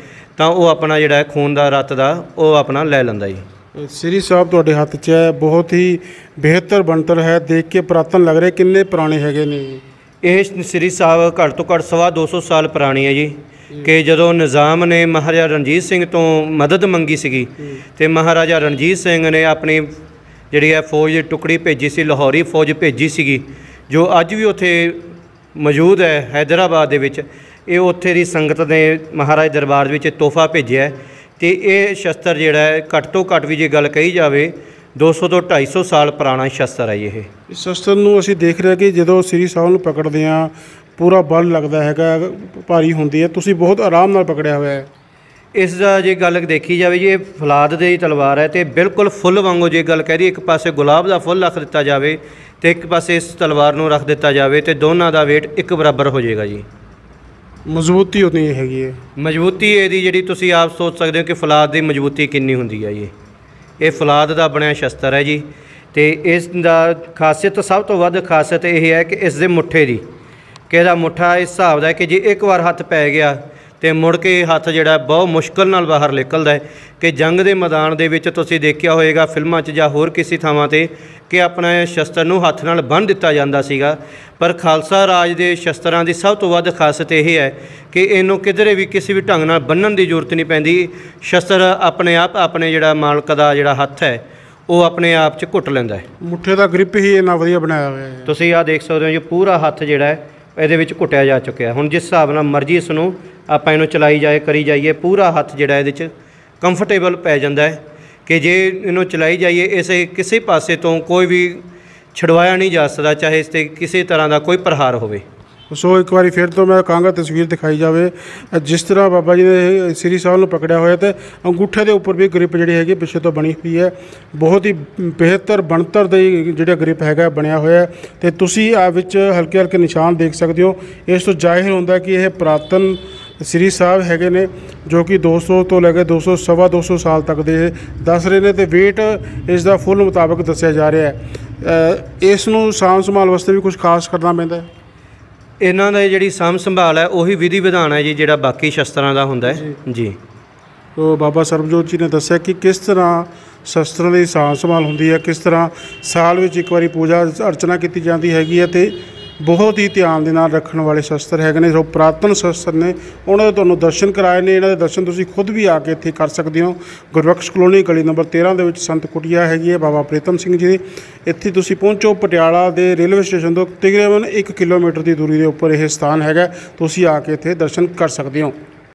ਤਾਂ ਉਹ ਆਪਣਾ ਜਿਹੜਾ ਖੂਨ ਦਾ ਰਤ ਦਾ ਉਹ ਆਪਣਾ ਲੈ ਲੈਂਦਾ ਜੀ ਸ੍ਰੀ ਸਾਹਿਬ ਤੁਹਾਡੇ ਹੱਥ 'ਚ ਹੈ ਬਹੁਤ ਹੀ ਬਿਹਤਰ ਬਣਤਰ ਹੈ ਦੇਖ ਕੇ ਪ੍ਰਾਤਨ ਲੱਗ ਰਿਹਾ ਕਿੰਨੇ ਪੁਰਾਣੇ ਹੈਗੇ ਨੇ ਇਹ ਸ੍ਰੀ ਸਾਹਿਬ ਘੱਟ ਤੋਂ ਘੱਟ ਸਵਾ 200 ਸਾਲ ਪੁਰਾਣੀ ਹੈ ਜੀ ਕਿ ਜਦੋਂ ਨਿਜ਼ਾਮ ਨੇ ਮਹਾਰਾਜਾ ਰਣਜੀਤ ਸਿੰਘ ਤੋਂ ਮਦਦ ਮੰਗੀ ਸੀਗੀ ਤੇ ਮਹਾਰਾਜਾ ਰਣਜੀਤ ਸਿੰਘ ਨੇ ਆਪਣੀ ਜਿਹੜੀ ਹੈ ਫੌਜ ਦੀ ਟੁਕੜੀ ਭੇਜੀ ਸੀ ਲਾਹੌਰੀ ਫੌਜ ਭੇਜੀ ਸੀਗੀ ਜੋ ਅੱਜ ਵੀ ਉੱਥੇ ਮੌਜੂਦ ਹੈ ਹైదరాబాద్ ਦੇ ਵਿੱਚ ਇਹ ਉੱਥੇ ਦੀ ਸੰਗਤ ਨੇ ਮਹਾਰਾਜ ਦਰਬਾਰ ਵਿੱਚ ਤੋਹਫਾ ਭੇਜਿਆ ਤੇ ਇਹ ਸ਼ਸਤਰ ਜਿਹੜਾ ਹੈ ਘੱਟ ਤੋਂ ਘੱਟ ਵੀ ਜੇ ਗੱਲ ਕਹੀ ਜਾਵੇ 200 ਤੋਂ 250 ਸਾਲ ਪੁਰਾਣਾ ਸ਼ਸਤਰ ਹੈ ਇਹ ਇਸ ਸ਼ਸਤਰ ਨੂੰ ਅਸੀਂ ਦੇਖ ਰਹੇ ਕਿ ਜਦੋਂ ਸ੍ਰੀ ਸਾਹਿਬ ਨੂੰ ਪਕੜਦੇ ਆ ਪੂਰਾ ਬਲ ਲੱਗਦਾ ਹੈਗਾ ਭਾਰੀ ਹੁੰਦੀ ਹੈ ਤੁਸੀਂ ਬਹੁਤ ਆਰਾਮ ਨਾਲ ਪਕੜਿਆ ਹੋਇਆ ਹੈ ਇਸ ਦਾ ਜੇ ਗੱਲ ਦੇਖੀ ਜਾਵੇ ਜੇ ਫਲਾਦ ਦੇ ਤਲਵਾਰ ਹੈ ਤੇ ਬਿਲਕੁਲ ਫੁੱਲ ਵਾਂਗੂ ਜੇ ਗੱਲ ਕਹਦੀ ਇੱਕ ਪਾਸੇ ਗੁਲਾਬ ਦਾ ਫੁੱਲ ਰੱਖ ਦਿੱਤਾ ਜਾਵੇ ਤੇ ਇੱਕ ਪਾਸੇ ਇਸ ਤਲਵਾਰ ਨੂੰ ਰੱਖ ਦਿੱਤਾ ਜਾਵੇ ਤੇ ਦੋਨਾਂ ਦਾ weight ਇੱਕ ਬਰਾਬਰ ਹੋ ਜਾਏਗਾ ਜੀ ਮਜ਼ਬੂਤੀ ਹੋਣੀ ਹੈਗੀ ਹੈ ਮਜ਼ਬੂਤੀ ਇਹਦੀ ਜਿਹੜੀ ਤੁਸੀਂ ਆਪ ਸੋਚ ਸਕਦੇ ਹੋ ਕਿ ਫਲਾਦ ਦੀ ਮਜ਼ਬੂਤੀ ਕਿੰਨੀ ਹੁੰਦੀ ਹੈ ਜੀ ਇਹ ਫਲਾਦ ਦਾ ਬਣਿਆ ਸ਼ਸਤਰ ਹੈ ਜੀ ਤੇ ਇਸ ਦਾ ਖਾਸੀਅਤ ਸਭ ਤੋਂ ਵੱਧ ਖਾਸੀਅਤ ਇਹ ਹੈ ਕਿ ਇਸ ਦੇ ਮੁੱਠੇ ਦੀ ਕਿਹਦਾ ਮੁੱਠਾ ਇਸ ਹਿਸਾਬ ਦਾ ਕਿ ਜੇ ਇੱਕ ਵਾਰ ਹੱਥ ਪੈ ਗਿਆ ਤੇ ਮੁੜ ਕੇ ਹੱਥ ਜਿਹੜਾ ਬਹੁਤ ਮੁਸ਼ਕਲ ਨਾਲ ਬਾਹਰ ਨਿਕਲਦਾ ਹੈ ਕਿ ਜੰਗ ਦੇ ਮੈਦਾਨ ਦੇ ਵਿੱਚ ਤੁਸੀਂ ਦੇਖਿਆ ਹੋਵੇਗਾ ਫਿਲਮਾਂ 'ਚ ਜਾਂ ਹੋਰ ਕਿਸੇ ਥਾਵਾਂ ਤੇ ਕਿ ਆਪਣਾ ਸ਼ਸਤਰ ਨੂੰ ਹੱਥ ਨਾਲ ਬੰਨ ਦਿੱਤਾ ਜਾਂਦਾ ਸੀਗਾ ਪਰ ਖਾਲਸਾ ਰਾਜ ਦੇ ਸ਼ਸਤਰਾਂ ਦੀ ਸਭ ਤੋਂ ਵੱਧ ਖਾਸਤ ਇਹ ਹੈ ਕਿ ਇਹਨੂੰ ਕਿਧਰੇ ਵੀ ਕਿਸੇ ਵੀ ਢੰਗ ਨਾਲ ਬੰਨਣ ਦੀ ਜ਼ਰੂਰਤ ਨਹੀਂ ਪੈਂਦੀ ਸ਼ਸਤਰ ਆਪਣੇ ਆਪ ਆਪਣੇ ਜਿਹੜਾ ਮਾਲਕ ਦਾ ਜਿਹੜਾ ਹੱਥ ਹੈ ਉਹ ਆਪਣੇ ਆਪ 'ਚ ਘੁੱਟ ਲੈਂਦਾ ਹੈ ਮੁੱਠੇ ਦਾ ਗ੍ਰਿਪ ਹੀ ਇੰਨਾ ਵਧੀਆ ਬਣਾਇਆ ਹੋਇਆ ਹੈ ਤੁਸੀਂ ਆਹ ਦੇਖ ਸਕਦੇ ਹੋ ਜੋ ਪੂਰਾ ਹੱਥ ਜਿਹੜਾ ਹੈ ਇਹਦੇ ਵਿੱਚ ਘੁੱਟਿਆ ਜਾ ਚੁੱਕਿਆ ਹੁਣ ਜਿਸ ਹਿਸਾਬ ਨਾਲ ਮਰਜ਼ੀ ਇਸ ਨੂੰ ਆਪਾਂ ਇਹਨੂੰ ਚਲਾਈ ਜਾਏ ਕਰੀ ਜਾਈਏ ਪੂਰਾ ਹੱਥ ਜਿਹੜਾ ਇਹਦੇ ਵਿੱਚ ਕੰਫਰਟੇਬਲ ਪੈ ਜਾਂਦਾ ਹੈ ਕਿ ਜੇ ਇਹਨੂੰ ਚਲਾਈ ਜਾਈਏ ਇਸੇ ਕਿਸੇ ਪਾਸੇ ਤੋਂ ਕੋਈ ਵੀ ਛਡਵਾਇਆ ਨਹੀਂ ਜਾ ਸਕਦਾ ਚਾਹੇ ਇਸ ਤੇ ਕਿਸੇ ਤਰ੍ਹਾਂ ਦਾ ਕੋਈ ਪ੍ਰਹਾਰ ਹੋਵੇ ਸੋ ਇੱਕ ਵਾਰੀ ਫਿਰ ਤੋਂ ਮੈਂ ਕਹਾਂਗਾ ਤਸਵੀਰ ਦਿਖਾਈ ਜਾਵੇ ਜਿਸ ਤਰ੍ਹਾਂ ਬਾਬਾ ਜੀ ਨੇ ਸ੍ਰੀ ਸਾਹਿਬ ਨੂੰ ਪਕੜਿਆ ਹੋਇਆ ਤੇ ਅੰਗੂਠੇ ਦੇ ਉੱਪਰ ਵੀ ਗ੍ਰਿਪ ਜਿਹੜੀ ਹੈਗੀ ਪਿੱਛੇ ਤੋਂ ਬਣੀ ਹੋਈ ਹੈ ਬਹੁਤ ਹੀ ਬਿਹਤਰ ਬਣਤਰ ਦੇ ਜਿਹੜਾ ਗ੍ਰਿਪ ਹੈਗਾ ਬਣਿਆ ਹੋਇਆ ਤੇ ਤੁਸੀਂ ਆ ਵਿੱਚ ਹਲਕੇ ਹਲਕੇ ਨਿਸ਼ਾਨ ਦੇਖ ਸਕਦੇ ਹੋ ਇਸ ਤੋਂ ਜ਼ਾਹਿਰ ਹੁੰਦਾ ਕਿ ਇਹ ਪ੍ਰਾਤਨ ਸ੍ਰੀ ਸਾਹਿਬ ਹੈਗੇ ਨੇ ਜੋ ਕਿ 200 ਤੋਂ ਲੈ ਕੇ 200 ਸਵਾ 200 ਸਾਲ ਤੱਕ ਦੇ ਦੱਸ ਰਹੇ ਨੇ ਤੇ weight ਇਸ ਦਾ ਫੁੱਲ ਮੁਤਾਬਕ ਦੱਸਿਆ ਜਾ ਰਿਹਾ ਹੈ ਇਸ ਨੂੰ ਸਾਂਭ ਸੰਭਾਲ ਵਾਸਤੇ ਵੀ ਕੁਝ ਖਾਸ ਕਰਨਾ ਪੈਂਦਾ ਹੈ ਇਹਨਾਂ ਦਾ ਜਿਹੜੀ ਸਾਂਭ ਸੰਭਾਲ ਹੈ ਉਹੀ ਵਿਧੀ ਵਿਧਾਨ ਹੈ ਜੀ ਜਿਹੜਾ ਬਾਕੀ ਸ਼ਸਤਰਾਂ ਦਾ ਹੁੰਦਾ ਹੈ ਜੀ ਉਹ ਬਾਬਾ ਸਰਬਜੋਤ ਜੀ ਨੇ ਦੱਸਿਆ ਕਿ ਕਿਸ ਤਰ੍ਹਾਂ ਸ਼ਸਤਰਾਂ ਦੀ ਸਾਂਭ ਸੰਭਾਲ ਹੁੰਦੀ ਹੈ ਕਿਸ ਤਰ੍ਹਾਂ ਸਾਲ ਵਿੱਚ ਇੱਕ ਵਾਰੀ ਪੂਜਾ ਅਰਚਨਾ ਕੀਤੀ ਜਾਂਦੀ ਹੈਗੀ ਹੈ ਤੇ ਬਹੁਤ ਹੀ ਧਿਆਨ ਦੇ ਨਾਲ ਰੱਖਣ ਵਾਲੇ ਸ਼ਸਤਰ ਹੈਗੇ ਨੇ ਜੋ ਪ੍ਰਾਤਨ ਸ਼ਸਤਰ ਨੇ ਉਹਨਾਂ ਦੇ ਤੁਹਾਨੂੰ ਦਰਸ਼ਨ ਕਰਾਏ ਨੇ ਇਹਨਾਂ ਦੇ ਦਰਸ਼ਨ ਤੁਸੀਂ ਖੁਦ ਵੀ ਆ ਕੇ ਇੱਥੇ ਕਰ ਸਕਦੇ ਹੋ ਗੁਰਬਖਸ਼ ਕਲੋਨੀ ਗਲੀ ਨੰਬਰ 13 ਦੇ ਵਿੱਚ ਸੰਤ ਕੁਟਿਆ ਹੈਗੀ ਹੈ ਬਾਬਾ ਪ੍ਰੀਤਮ ਸਿੰਘ ਜੀ ਦੀ ਇੱਥੇ ਤੁਸੀਂ ਪਹੁੰਚੋ ਪਟਿਆਲਾ ਦੇ ਰੇਲਵੇ ਸਟੇਸ਼ਨ ਤੋਂ ਤਕਰੀਬਨ 1 ਕਿਲੋਮੀਟਰ ਦੀ ਦੂਰੀ ਦੇ ਉੱਪਰ ਇਹ ਸਥਾਨ ਹੈਗਾ ਤੁਸੀਂ ਆ ਕੇ ਇੱਥੇ ਦਰਸ਼ਨ ਕਰ ਸਕਦੇ ਹੋ